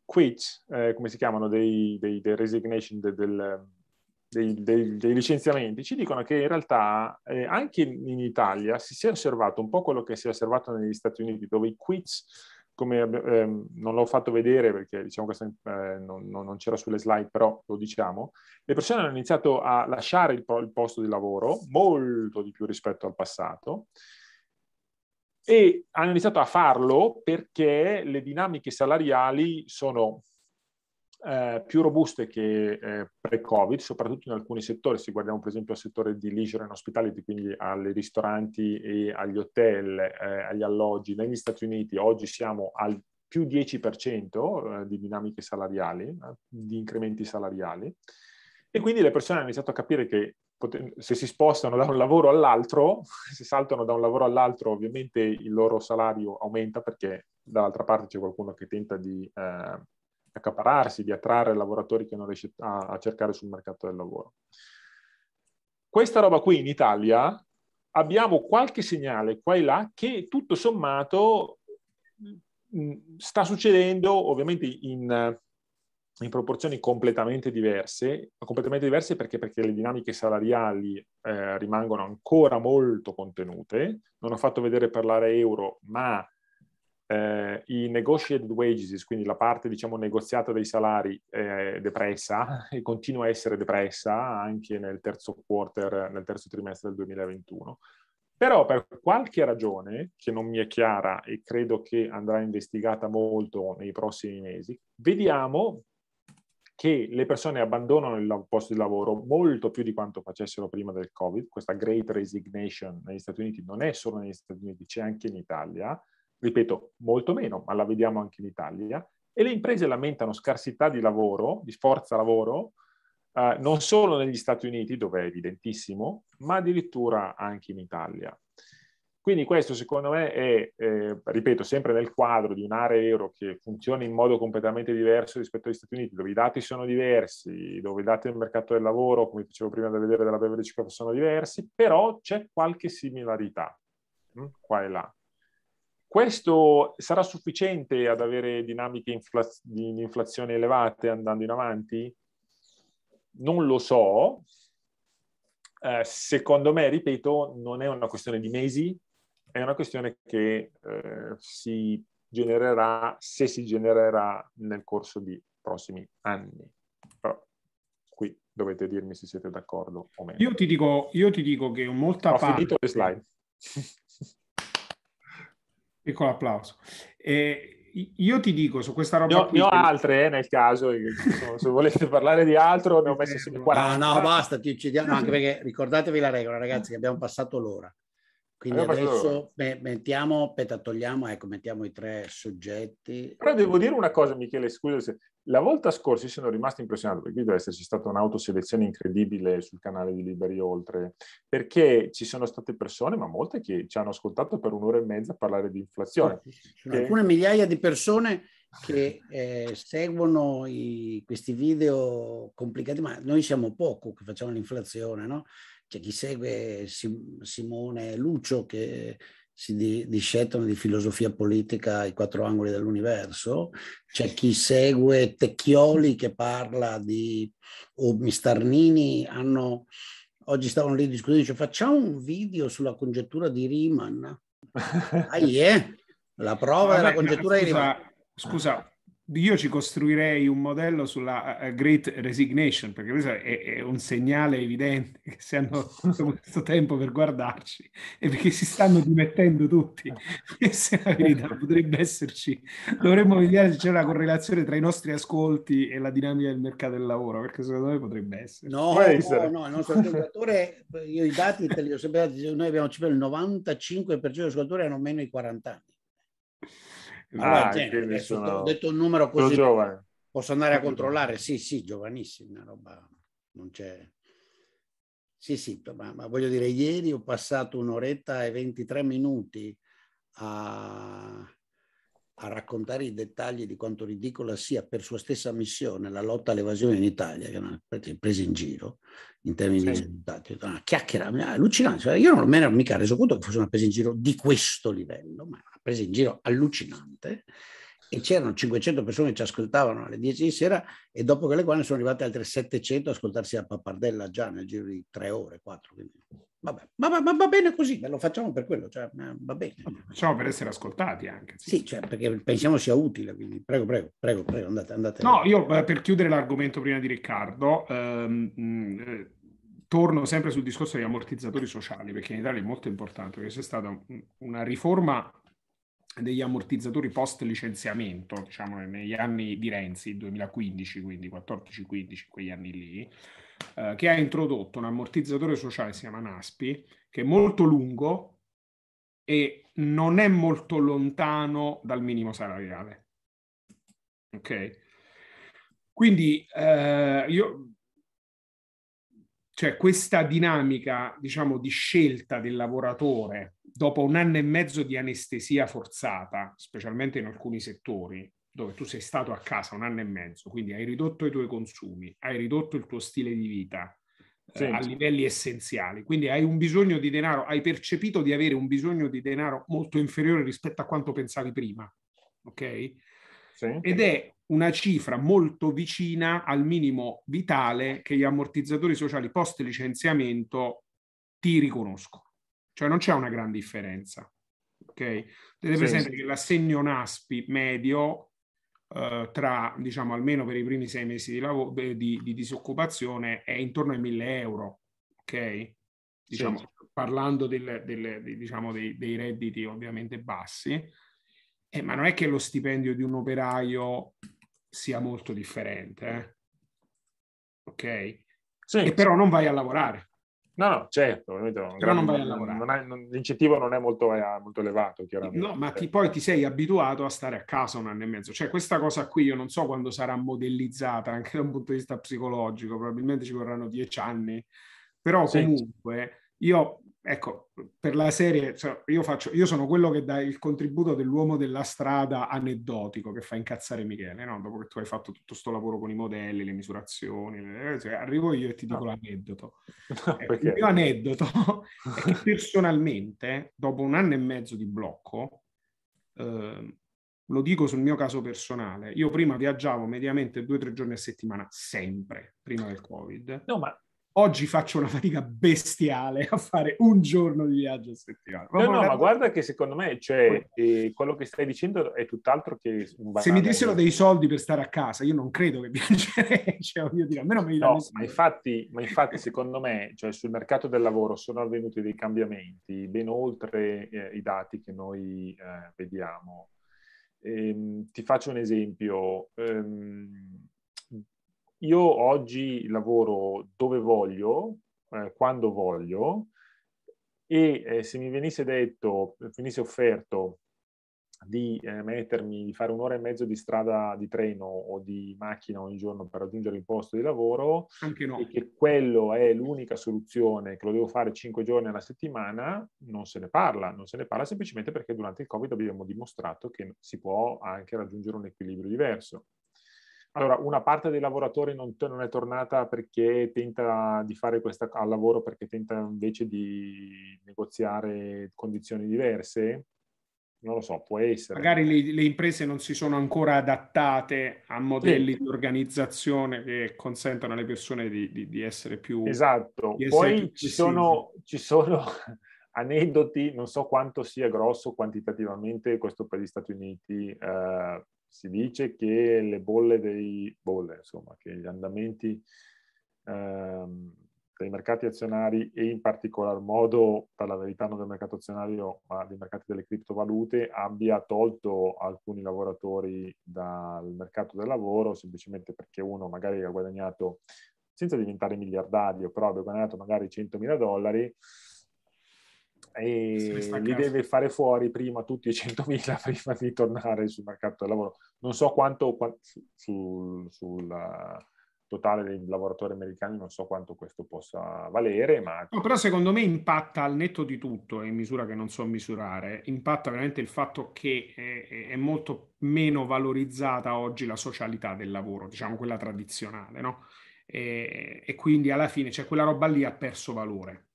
Speaker 3: quit, eh, come si chiamano, dei, dei, dei resignation, de, del, dei, dei, licenziamenti, ci dicono che in realtà eh, anche in Italia si sia osservato un po' quello che si è osservato negli Stati Uniti, dove i quits come ehm, non l'ho fatto vedere perché diciamo che eh, non, non, c'era sulle slide, però lo diciamo, le persone hanno iniziato a lasciare il, il posto di lavoro molto di più rispetto al passato e hanno iniziato a farlo perché le dinamiche salariali sono eh, più robuste che eh, pre-Covid, soprattutto in alcuni settori, se guardiamo per esempio al settore di leisure and hospitality, quindi ai ristoranti e agli hotel, eh, agli alloggi, negli Stati Uniti oggi siamo al più 10% eh, di dinamiche salariali, eh, di incrementi salariali, e quindi le persone hanno iniziato a capire che se si spostano da un lavoro all'altro, se saltano da un lavoro all'altro, ovviamente il loro salario aumenta perché dall'altra parte c'è qualcuno che tenta di eh, accapararsi, di attrarre lavoratori che non riesce a, a cercare sul mercato del lavoro. Questa roba qui in Italia abbiamo qualche segnale qua e là che tutto sommato mm, sta succedendo ovviamente in, in proporzioni completamente diverse, completamente diverse perché, perché le dinamiche salariali eh, rimangono ancora molto contenute. Non ho fatto vedere parlare euro, ma eh, i negotiated wages, quindi la parte diciamo negoziata dei salari è eh, depressa e continua a essere depressa anche nel terzo quarter, nel terzo trimestre del 2021. Però per qualche ragione che non mi è chiara e credo che andrà investigata molto nei prossimi mesi, vediamo che le persone abbandonano il posto di lavoro molto più di quanto facessero prima del Covid. Questa great resignation negli Stati Uniti non è solo negli Stati Uniti, c'è anche in Italia ripeto, molto meno, ma la vediamo anche in Italia, e le imprese lamentano scarsità di lavoro, di forza lavoro, eh, non solo negli Stati Uniti, dove è evidentissimo, ma addirittura anche in Italia. Quindi questo secondo me è, eh, ripeto, sempre nel quadro di un'area euro che funziona in modo completamente diverso rispetto agli Stati Uniti, dove i dati sono diversi, dove i dati del mercato del lavoro, come dicevo prima da vedere della Beverage Cup, sono diversi, però c'è qualche similarità, mh, mm? qua e là. Questo sarà sufficiente ad avere dinamiche di inflazione elevate andando in avanti? Non lo so. Eh, secondo me, ripeto, non è una questione di mesi, è una questione che eh, si genererà, se si genererà nel corso di prossimi anni. Però qui dovete dirmi se siete d'accordo o meno. Io
Speaker 2: ti dico, io ti dico che molta Ho parte... Ho finito le slide. Piccolo applauso. Eh, io ti dico su questa roba. Io, qui, ne ho altre
Speaker 3: eh, nel caso, se
Speaker 1: volete parlare di altro, ne ho messo su 40. Ah, no, basta, ti uccidiamo anche perché ricordatevi la regola, ragazzi, che abbiamo passato l'ora. Quindi allora, adesso me, mettiamo, aspetta, togliamo, ecco, mettiamo i tre soggetti. Però devo dire una cosa, Michele, scusa, la volta scorsa sono rimasto
Speaker 3: impressionato perché deve esserci stata un'autoselezione incredibile sul canale di Liberi Oltre, perché ci sono state persone, ma molte, che ci hanno ascoltato per un'ora e mezza parlare di inflazione. Ci che... alcune
Speaker 1: migliaia di persone che eh, seguono i, questi video complicati, ma noi siamo poco che facciamo l'inflazione, no? C'è cioè, chi segue Sim, Simone Lucio che si discettano di filosofia politica ai quattro angoli dell'universo, c'è chi segue Tecchioli che parla di, o oh, Mistarnini, hanno, oggi stavano lì discutendo, dice facciamo un video sulla congettura di Riemann. ah, yeah. La prova Vabbè, della congettura scusa, di Riemann.
Speaker 2: Scusa, io ci costruirei un modello sulla eh, eh, Great Resignation, perché questo è, è un segnale evidente che si hanno tutto questo tempo per guardarci e perché si stanno dimettendo tutti. Questa è la verità, potrebbe esserci. Dovremmo vedere se c'è una correlazione tra i nostri ascolti e la dinamica del mercato del lavoro, perché secondo me potrebbe essere. No, potrebbe essere. no,
Speaker 1: il nostro ascoltatore, io i dati te li ho sempre dati, noi abbiamo il 95% degli ascoltatori hanno meno di 40 anni. Ah, gente, ecco, sono... Ho detto un numero così. Posso andare a controllare? Sì, sì, giovanissima roba. Non c'è. Sì, sì, ma, ma voglio dire, ieri ho passato un'oretta e 23 minuti a, a raccontare i dettagli di quanto ridicola sia per sua stessa missione la lotta all'evasione in Italia, che è una presa in giro in termini sì. di risultati, È una ah, chiacchiera allucinante. Io non me ne ero mica reso conto che fosse una presa in giro di questo livello, ma è una presa in giro allucinante e c'erano 500 persone che ci ascoltavano alle 10 di sera e dopo quelle quale sono arrivate altre 700 a ascoltarsi a pappardella già nel giro di tre ore, quattro. vabbè, ma, ma, ma, va bene così, ma lo facciamo per quello, cioè, va bene. Facciamo per essere ascoltati anche. Sì, sì cioè, perché pensiamo sia utile, quindi prego, prego, prego, prego andate, andate. No, io eh, per chiudere l'argomento
Speaker 2: prima di Riccardo, ehm, eh, torno sempre sul discorso degli ammortizzatori sociali, perché in Italia è molto importante, perché c'è stata una riforma degli ammortizzatori post licenziamento, diciamo negli anni di Renzi, 2015, quindi 14-15, quegli anni lì, eh, che ha introdotto un ammortizzatore sociale, si chiama Naspi, che è molto lungo e non è molto lontano dal minimo salariale. Ok? Quindi eh, io cioè questa dinamica, diciamo, di scelta del lavoratore dopo un anno e mezzo di anestesia forzata, specialmente in alcuni settori, dove tu sei stato a casa un anno e mezzo, quindi hai ridotto i tuoi consumi, hai ridotto il tuo stile di vita eh, sì. eh, a livelli essenziali, quindi hai un bisogno di denaro, hai percepito di avere un bisogno di denaro molto inferiore rispetto a quanto pensavi prima, ok? Sì. Ed è una cifra molto vicina al minimo vitale che gli ammortizzatori sociali post licenziamento ti riconoscono. Cioè non c'è una gran differenza. Ok? Tenete presente sì, che l'assegno NASPI medio eh, tra, diciamo, almeno per i primi sei mesi di, lav- di, di disoccupazione è intorno ai 1000 euro. Ok? Diciamo, sì. parlando del, del, diciamo, dei, dei, redditi ovviamente bassi, eh, ma non è che lo stipendio di un operaio sia molto differente. Eh? Ok? Sì. E però non vai a lavorare.
Speaker 3: No, no, certo,
Speaker 2: non hai,
Speaker 3: non, l'incentivo non è molto, eh, molto, elevato, chiaramente.
Speaker 2: No, ma eh. ti, poi ti sei abituato a stare a casa un anno e mezzo. Cioè, questa cosa qui io non so quando sarà modellizzata anche da un punto di vista psicologico, probabilmente ci vorranno dieci anni, però sì. comunque io ecco, per la serie, cioè, io, faccio, io, sono quello che dà il contributo dell'uomo della strada aneddotico che fa incazzare Michele, no? dopo che tu hai fatto tutto questo lavoro con i modelli, le misurazioni, le... Eh, cioè, arrivo io e ti dico no. Ah. l'aneddoto. No, eh, il mio aneddoto è che personalmente, dopo un anno e mezzo di blocco, eh, lo dico sul mio caso personale, io prima viaggiavo mediamente due o tre giorni a settimana, sempre, prima del Covid. No, ma oggi faccio una fatica bestiale a fare un giorno di viaggio a settimana.
Speaker 3: No, no, guarda... ma guarda che secondo me cioè, eh, quello che stai dicendo è tutt'altro che... Un Se mi dessero
Speaker 2: dei soldi per stare a casa, io non credo che piangerei. cioè, voglio
Speaker 3: dire, almeno mi no, ma infatti, ma infatti secondo me cioè, sul mercato del lavoro sono avvenuti dei cambiamenti ben oltre eh, i dati che noi eh, vediamo. Ehm, ti faccio un esempio. Ehm, io oggi lavoro dove voglio, eh, quando voglio, e eh, se mi venisse detto, venisse offerto di eh, mettermi, di fare un'ora e mezzo di strada di treno o di macchina ogni giorno per raggiungere il posto di lavoro, no. e che quello è l'unica soluzione, che lo devo fare cinque giorni alla settimana, non se ne parla, non se ne parla semplicemente perché durante il Covid abbiamo dimostrato che si può anche raggiungere un equilibrio diverso. Allora, una parte dei lavoratori non, non è tornata perché tenta di fare questa al lavoro perché tenta invece di negoziare condizioni diverse, non lo so, può essere. Magari
Speaker 2: le, le, imprese non si sono ancora adattate a modelli sì. di organizzazione che consentano alle persone di, di, di essere più... Esatto, essere poi più ci, sono, ci, sono,
Speaker 3: aneddoti, non so quanto sia grosso quantitativamente questo per gli Stati Uniti, eh, si dice che le bolle dei bolle, insomma, che gli andamenti ehm, dei mercati azionari e in particolar modo, per la verità non del mercato azionario, ma dei mercati delle criptovalute, abbia tolto alcuni lavoratori dal mercato del lavoro, semplicemente perché uno magari ha guadagnato, senza diventare miliardario, però abbia guadagnato magari 100.000 dollari, e li deve fare fuori prima tutti i 100.000 prima di tornare sul mercato del lavoro. Non so quanto, quanto sul, sul totale dei lavoratori americani, non so quanto questo possa valere, ma... No,
Speaker 2: però secondo me impatta al netto di tutto, eh, in misura che non so misurare, impatta veramente il fatto che è, è molto meno valorizzata oggi la socialità del lavoro, diciamo quella tradizionale, no? E, e quindi alla fine, cioè quella roba lì ha perso valore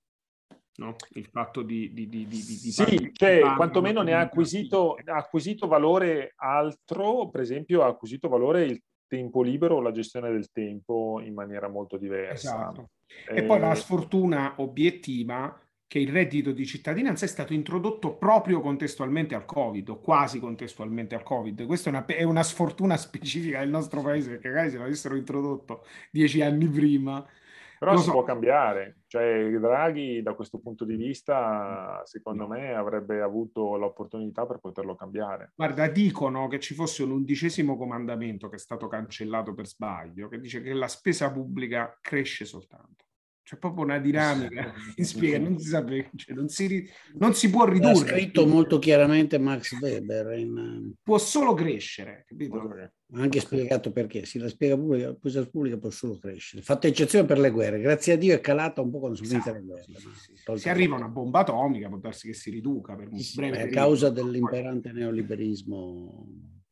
Speaker 2: No? il fatto di... di, di, di sì, cioè, quantomeno ne ha acquisito, ha acquisito, valore
Speaker 3: altro, per esempio ha acquisito valore il tempo libero, la gestione del tempo
Speaker 2: in maniera molto diversa. Esatto. E eh... poi la sfortuna obiettiva che il reddito di cittadinanza è stato introdotto proprio contestualmente al Covid, o quasi contestualmente al Covid. Questa è una, è una sfortuna specifica del nostro paese, perché magari se l'avessero introdotto dieci anni prima però Lo si so.
Speaker 3: può cambiare, cioè Draghi da questo punto di vista secondo me avrebbe avuto l'opportunità per poterlo cambiare.
Speaker 2: Guarda, dicono che ci fosse un undicesimo comandamento che è stato cancellato per sbaglio, che dice che la spesa pubblica cresce soltanto. C'è proprio una dinamica inspiega, non si sa cioè
Speaker 1: non, si, non si può ridurre. Ha scritto molto chiaramente Max Weber. In... Eh, può solo crescere, capito? ha anche spiegato perché, sì, la spiega pubblica, la spesa pubblica può solo crescere. Fatta eccezione per le guerre, grazie a Dio è calata un po' quando sono finite le esatto, guerre. Sì, sì, Se arriva una
Speaker 2: bomba atomica può darsi che si riduca per un sì, breve sì, A causa
Speaker 1: dell'imperante neoliberismo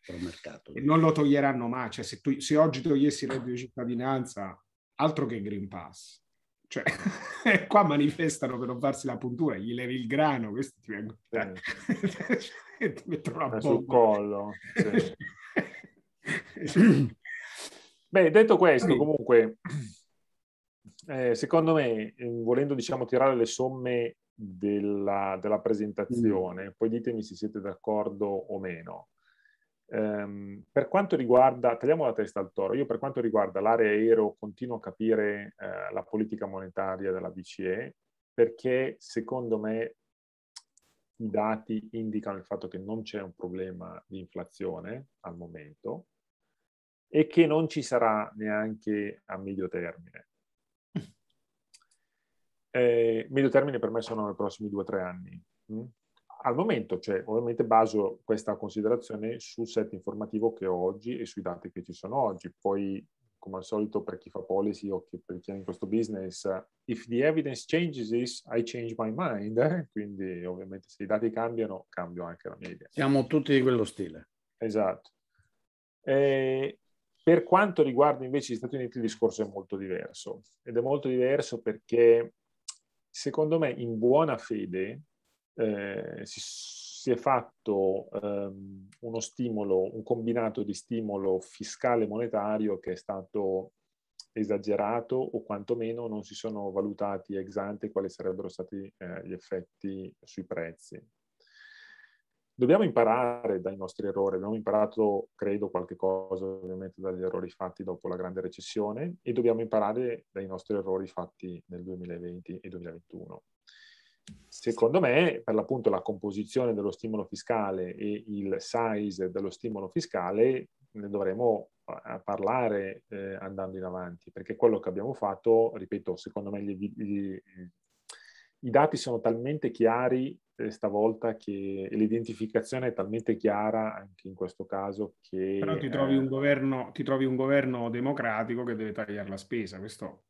Speaker 1: pro mercato. E
Speaker 2: non lo toglieranno mai, cioè se, tu, se oggi togliessi la di cittadinanza, altro che Green Pass. Cioè, qua manifestano per non farsi la puntura, gli levi il grano, questi ti vengono... Sì. ti mettono a eh, bomba. sul collo. Sì. Beh, detto questo, comunque,
Speaker 3: eh, secondo me, eh, volendo diciamo, tirare le somme della, della presentazione, mm. poi ditemi se siete d'accordo o meno. Um, per quanto riguarda, tagliamo la testa al toro, io per quanto riguarda l'area aereo continuo a capire uh, la politica monetaria della BCE perché secondo me i dati indicano il fatto che non c'è un problema di inflazione al momento, e che non ci sarà neanche a medio termine. Eh, medio termine per me sono i prossimi due o tre anni. Mm? Al momento, cioè, ovviamente baso questa considerazione sul set informativo che ho oggi e sui dati che ci sono oggi. Poi, come al solito, per chi fa policy o per chi è in questo business, if the evidence changes this, I change my mind. Eh? Quindi, ovviamente, se i dati cambiano, cambio anche la mia idea.
Speaker 1: Siamo tutti di quello stile.
Speaker 3: Esatto. Eh, per quanto riguarda invece gli Stati Uniti il discorso è molto diverso ed è molto diverso perché secondo me in buona fede eh, si, si, è fatto ehm, uno stimolo, un combinato di stimolo fiscale e monetario che è stato esagerato o quantomeno non si sono valutati ex ante quali sarebbero stati eh, gli effetti sui prezzi dobbiamo imparare dai nostri errori, abbiamo imparato, credo, qualche cosa ovviamente dagli errori fatti dopo la grande recessione e dobbiamo imparare dai nostri errori fatti nel 2020 e 2021. Secondo me, per l'appunto, la composizione dello stimolo fiscale e il size dello stimolo fiscale ne dovremo eh, parlare eh, andando in avanti, perché quello che abbiamo fatto, ripeto, secondo me gli, gli, i dati sono talmente chiari stavolta che l'identificazione è talmente chiara anche in questo caso che... Però ti trovi,
Speaker 2: un, governo, ti trovi un governo democratico che deve tagliare la spesa, questo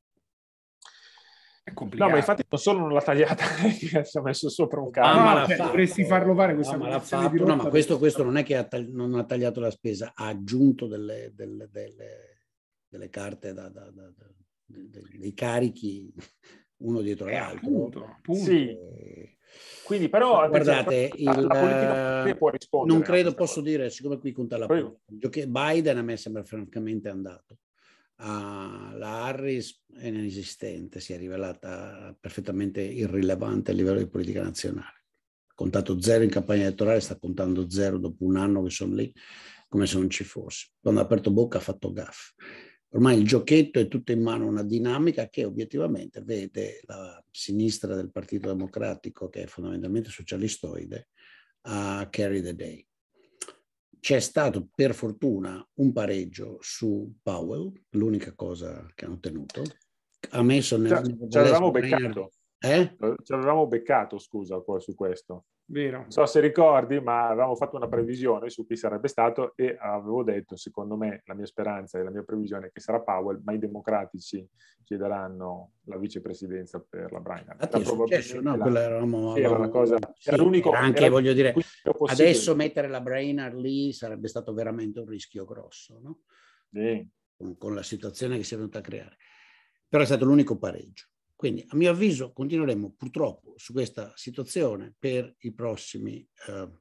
Speaker 1: è complicato. No, ma infatti non solo non l'ha tagliata, che si è messo sopra un carro. Ah, ah, ma cioè, dovresti farlo fare questa ah, ma fatto, No, ma questo, questo, non è che ha tagli- non ha tagliato la spesa, ha aggiunto delle, delle, delle, delle carte da, da, da, dei carichi uno dietro eh, l'altro. Appunto, appunto. Sì. Quindi però... Guardate, la, il, la politica Non eh, credo, posso cosa. dire, siccome qui conta la politica, Biden a me sembra francamente andato. Uh, la Harris è inesistente, si è rivelata perfettamente irrilevante a livello di politica nazionale. Contato zero in campagna elettorale, sta contando zero dopo un anno che sono lì, come se non ci fosse. Quando ha aperto bocca ha fatto gaffe. Ormai il giochetto è tutto in mano a una dinamica che obiettivamente vede la sinistra del Partito Democratico, che è fondamentalmente socialistoide, a carry the day. C'è stato per fortuna un pareggio su Powell, l'unica cosa che hanno tenuto. Ha messo nel... Ci avevamo beccato.
Speaker 3: Eh? Ci avevamo beccato, scusa, su questo. Vero. Non so se ricordi, ma avevamo fatto una previsione su chi sarebbe stato e avevo detto, secondo me, la mia speranza e la mia previsione è che sarà Powell, ma i democratici chiederanno la vicepresidenza per la Bryan. Era successo, no? La... Eravamo, sì, era una cosa... Sì, era l'unico... Era anche, era... voglio dire,
Speaker 1: adesso mettere la Brainard lì sarebbe stato veramente un rischio grosso, no? Sì. Con, con la situazione che si è venuta a creare. Però è stato l'unico pareggio. Quindi a mio avviso continueremo purtroppo su questa situazione per i prossimi eh,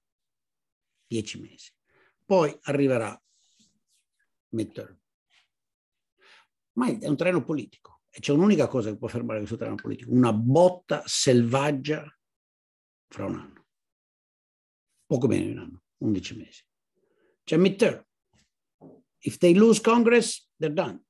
Speaker 1: dieci mesi. Poi arriverà midterm. Ma è un treno politico e c'è un'unica cosa che può fermare questo treno politico, una botta selvaggia fra un anno. Poco meno di un anno, undici mesi. C'è midterm. If they lose Congress, they're done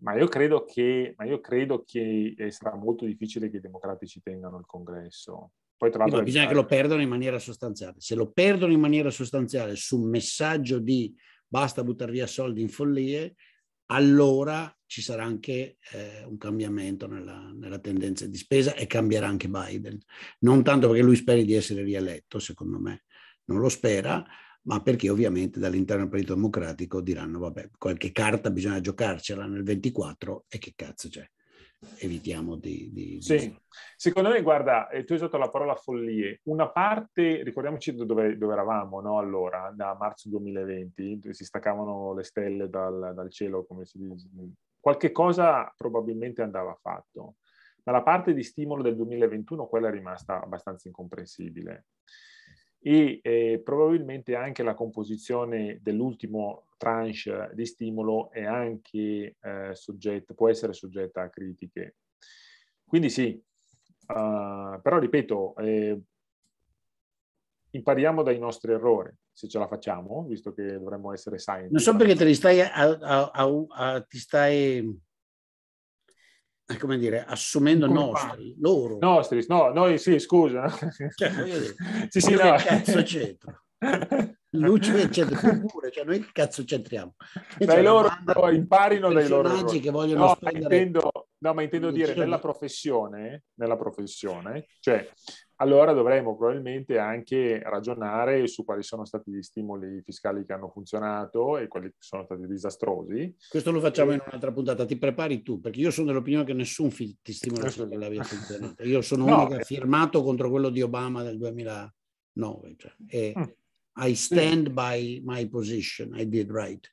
Speaker 3: ma io, credo che, ma io credo che eh, sarà molto difficile che i democratici tengano il congresso. Poi, tra l'altro, bisogna che lo
Speaker 1: perdano in maniera sostanziale. Se lo perdono in maniera sostanziale su un messaggio di basta buttare via soldi in follie, allora ci sarà anche eh, un cambiamento nella, nella, tendenza di spesa e cambierà anche Biden. Non tanto perché lui speri di essere rieletto, secondo me non lo spera, ma perché ovviamente dall'interno del Partito Democratico diranno vabbè, qualche carta bisogna giocarcela nel 24 e che cazzo c'è. Evitiamo di... di, di... Sì,
Speaker 3: secondo me, guarda, tu hai usato la parola follie. Una parte, ricordiamoci dove, dove eravamo no? allora, da marzo 2020, si staccavano le stelle dal, dal cielo, come si dice. Qualche cosa probabilmente andava fatto ma la parte di stimolo del 2021 quella è rimasta abbastanza incomprensibile e eh, probabilmente anche la composizione dell'ultimo tranche di stimolo è anche eh, soggetta, può essere soggetta a critiche. Quindi sì, uh, però ripeto, eh, impariamo dai nostri errori, se ce la facciamo, visto che dovremmo essere science. Non
Speaker 1: so perché te li stai, a, a, a, ti stai come dire, assumendo come nostri, fa? loro. Nostri, no, noi sì, scusa. Cioè, sì, sì, no. cazzo c'entra? Luce c'entra pure, cioè noi il cazzo c'entriamo. Dai cioè, loro banda, imparino dai loro. Errori. Che vogliono no, spendere... intendo,
Speaker 3: no, ma intendo dire nella professione, nella professione, cioè allora dovremmo probabilmente anche ragionare su quali sono stati gli stimoli
Speaker 1: fiscali che hanno funzionato e quali sono stati disastrosi. Questo lo facciamo in un'altra puntata, ti prepari tu, perché io sono dell'opinione che nessun fi- stimolo fiscale abbia funzionato. Io sono uno che ha eh. firmato contro quello di Obama del 2009, cioè, e mm. I stand by my position, I did right.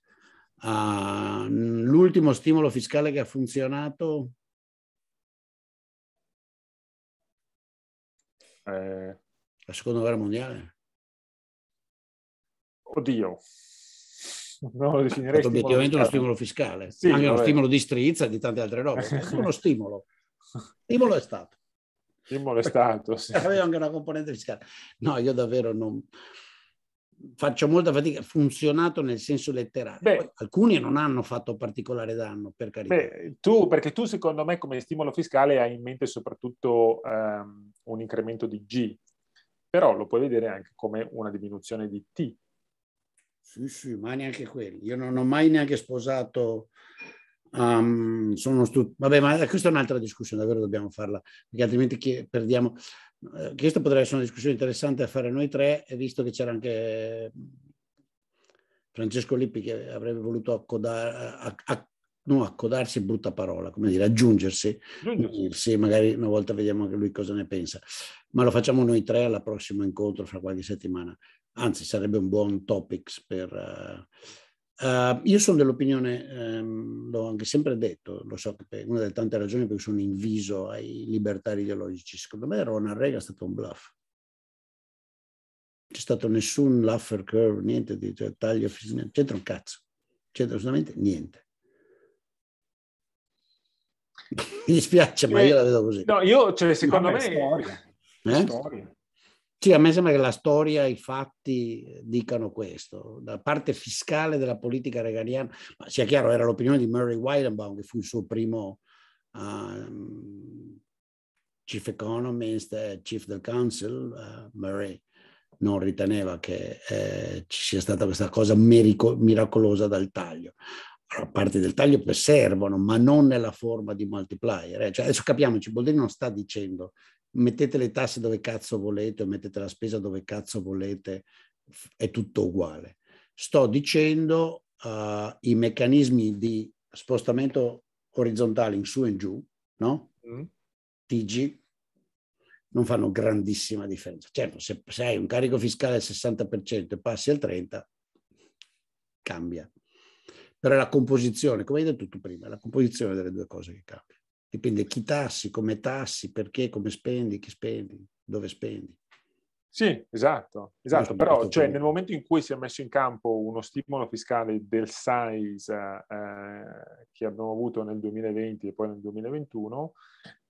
Speaker 1: Uh, l'ultimo stimolo fiscale che ha funzionato Eh, la seconda guerra mondiale? Oddio.
Speaker 3: No, lo definirei obiettivamente uno stimolo fiscale, sì, anche uno stimolo di
Speaker 1: strizza e di tante altre robe. È uno stimolo. Stimolo è stato. Stimolo è stato. Sì. Aveva anche una componente fiscale. No, io davvero non faccio molta fatica, funzionato nel senso letterario. Beh, alcuni non hanno fatto particolare danno, per carità. Beh, tu, perché tu secondo me come stimolo fiscale hai in mente soprattutto um,
Speaker 3: un incremento di G, però lo puoi vedere anche come una diminuzione di T.
Speaker 1: Sì, sì, ma neanche quello. Io non ho mai neanche sposato... Um, sono stu- Vabbè, ma questa è un'altra discussione, davvero dobbiamo farla, perché altrimenti perdiamo... Eh, questa potrebbe essere una discussione interessante da fare noi tre, visto che c'era anche eh, Francesco Lippi che avrebbe voluto accodar, a, a, no, accodarsi, brutta parola, come dire, aggiungersi, unirsi, magari una volta vediamo anche lui cosa ne pensa, ma lo facciamo noi tre alla prossima incontro fra qualche settimana, anzi sarebbe un buon topics per... Uh, Uh, io sono dell'opinione, ehm, l'ho anche sempre detto, lo so che per una delle tante ragioni per cui sono inviso ai libertari ideologici, secondo me Ronald Reagan è stato un bluff. C'è stato nessun laffer curve, niente di cioè, taglio, c'entra un cazzo, c'entra assolutamente niente. Mi dispiace, ma eh, io la vedo così. No, io, cioè, secondo no, me... Storia. Eh? Storia. Sì, a me sembra che la storia, i fatti eh, dicano questo. La parte fiscale della politica regaliana, ma sia chiaro, era l'opinione di Murray Weidenbaum, che fu il suo primo uh, chief economist, chief del council, uh, Murray non riteneva che eh, ci sia stata questa cosa mirico- miracolosa dal taglio. Allora, parti del taglio servono, ma non nella forma di multiplier. Eh. Cioè, adesso capiamoci, Boldrini non sta dicendo mettete le tasse dove cazzo volete o mettete la spesa dove cazzo volete, è tutto uguale. Sto dicendo uh, i meccanismi di spostamento orizzontale in su e in giù, no? Mm. TG, non fanno grandissima differenza. Certo, se, se hai un carico fiscale al 60% e passi al 30%, cambia. Però è la composizione, come hai detto tu prima, la composizione delle due cose che cambia. Dipende chi tassi, come tassi, perché, come spendi, chi spendi, dove spendi.
Speaker 3: Sì, esatto, esatto. però cioè, nel momento in cui si è messo in campo uno stimolo fiscale del size eh, che abbiamo avuto nel 2020 e poi nel 2021,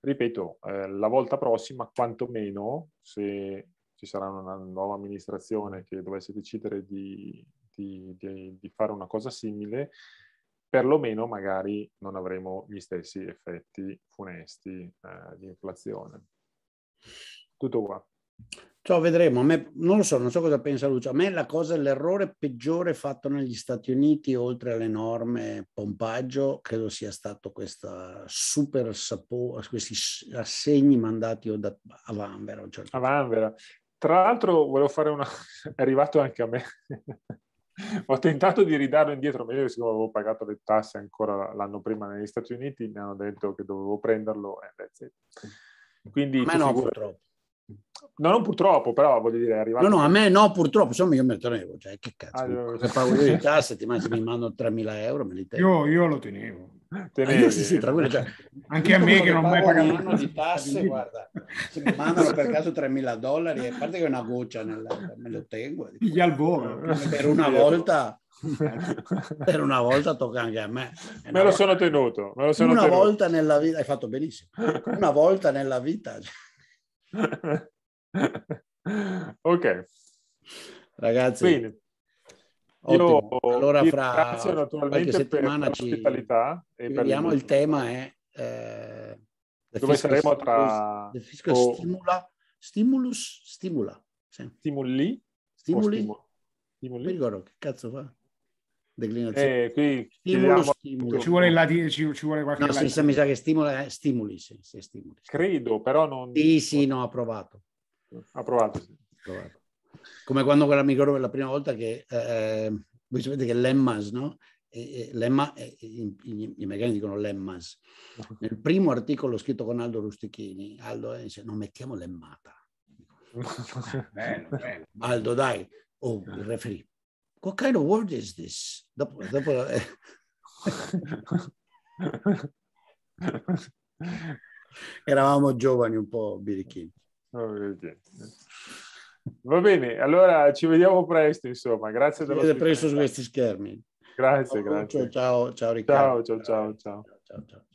Speaker 3: ripeto, eh, la volta prossima quantomeno, se ci sarà una nuova amministrazione che dovesse decidere di, di, di, di fare una cosa simile, perlomeno magari non
Speaker 1: avremo gli stessi effetti funesti eh, di inflazione. Tutto qua. Ciò vedremo. Me, non lo so, non so cosa pensa Lucio. A me la cosa, l'errore peggiore fatto negli Stati Uniti, oltre all'enorme pompaggio, credo sia stato questa super sapo, questi assegni mandati da, a Vanvera. Certo a Vanvera. Tra l'altro volevo fare una... è arrivato anche a me
Speaker 3: ho tentato di ridarlo indietro, meglio siccome avevo pagato le tasse ancora l'anno prima negli Stati Uniti, mi hanno detto che dovevo prenderlo eh, that's it. Quindi, Ma no, figura... purtroppo. No, non purtroppo, però voglio dire, è arrivato... No, no, a me
Speaker 1: no, purtroppo, insomma io me lo tenevo, cioè che
Speaker 3: cazzo,
Speaker 2: allora... se pago io
Speaker 1: in ti mangio, mi mandano 3.000 euro, me li tengo. Io, io lo tenevo. Ah, io, sì, sì, tranquillo, cioè, anche a me che non ho mai pagato un anno di tasse, guarda, se mi mandano per caso 3.000 dollari, a parte che è una goccia, nella, me lo tengo. Gli al volo. Eh, per una volta... per una volta tocca anche a me. Me lo volta. sono tenuto. Me lo sono una tenuto. volta nella vita, hai fatto benissimo. Una volta nella vita. Cioè.
Speaker 3: ok. Ragazzi, Bene. Io allora fra ringrazio naturalmente per l'ospitalità. E per il... tema
Speaker 1: è eh, dove saremo tra... The fiscal o... stimula, stimulus, stimula. Sì. Stimuli? Stimuli? Stimuli? mi ricordo che cazzo fa declinazione. Eh, qui stimulo, stimulo. Ci vuole, la, ci, ci vuole qualche... No, senza, mi sa che stimola, eh, stimoli, sì, sì, stimoli. Credo, però non... Sì, sì, no, approvato. Approvato, sì. approvato. Come quando quella per la prima volta che... Eh, eh, voi sapete che l'EMMAS, no? Lemma, i, meccanici dicono lemmas. Nel primo articolo scritto con Aldo Rustichini, Aldo eh, dice non mettiamo lemmata. bello, bello. Aldo dai, oh, il referì, what kind of word is this? Dopo, dopo eh. Eravamo giovani un po' birichini.
Speaker 3: Oh, Va bene, allora ci vediamo presto, insomma. Grazie ci della presto su
Speaker 1: questi schermi. Grazie, ciao, grazie. Ciao, ciao, ciao Riccardo.
Speaker 3: ciao, ciao, ciao. ciao, ciao. ciao.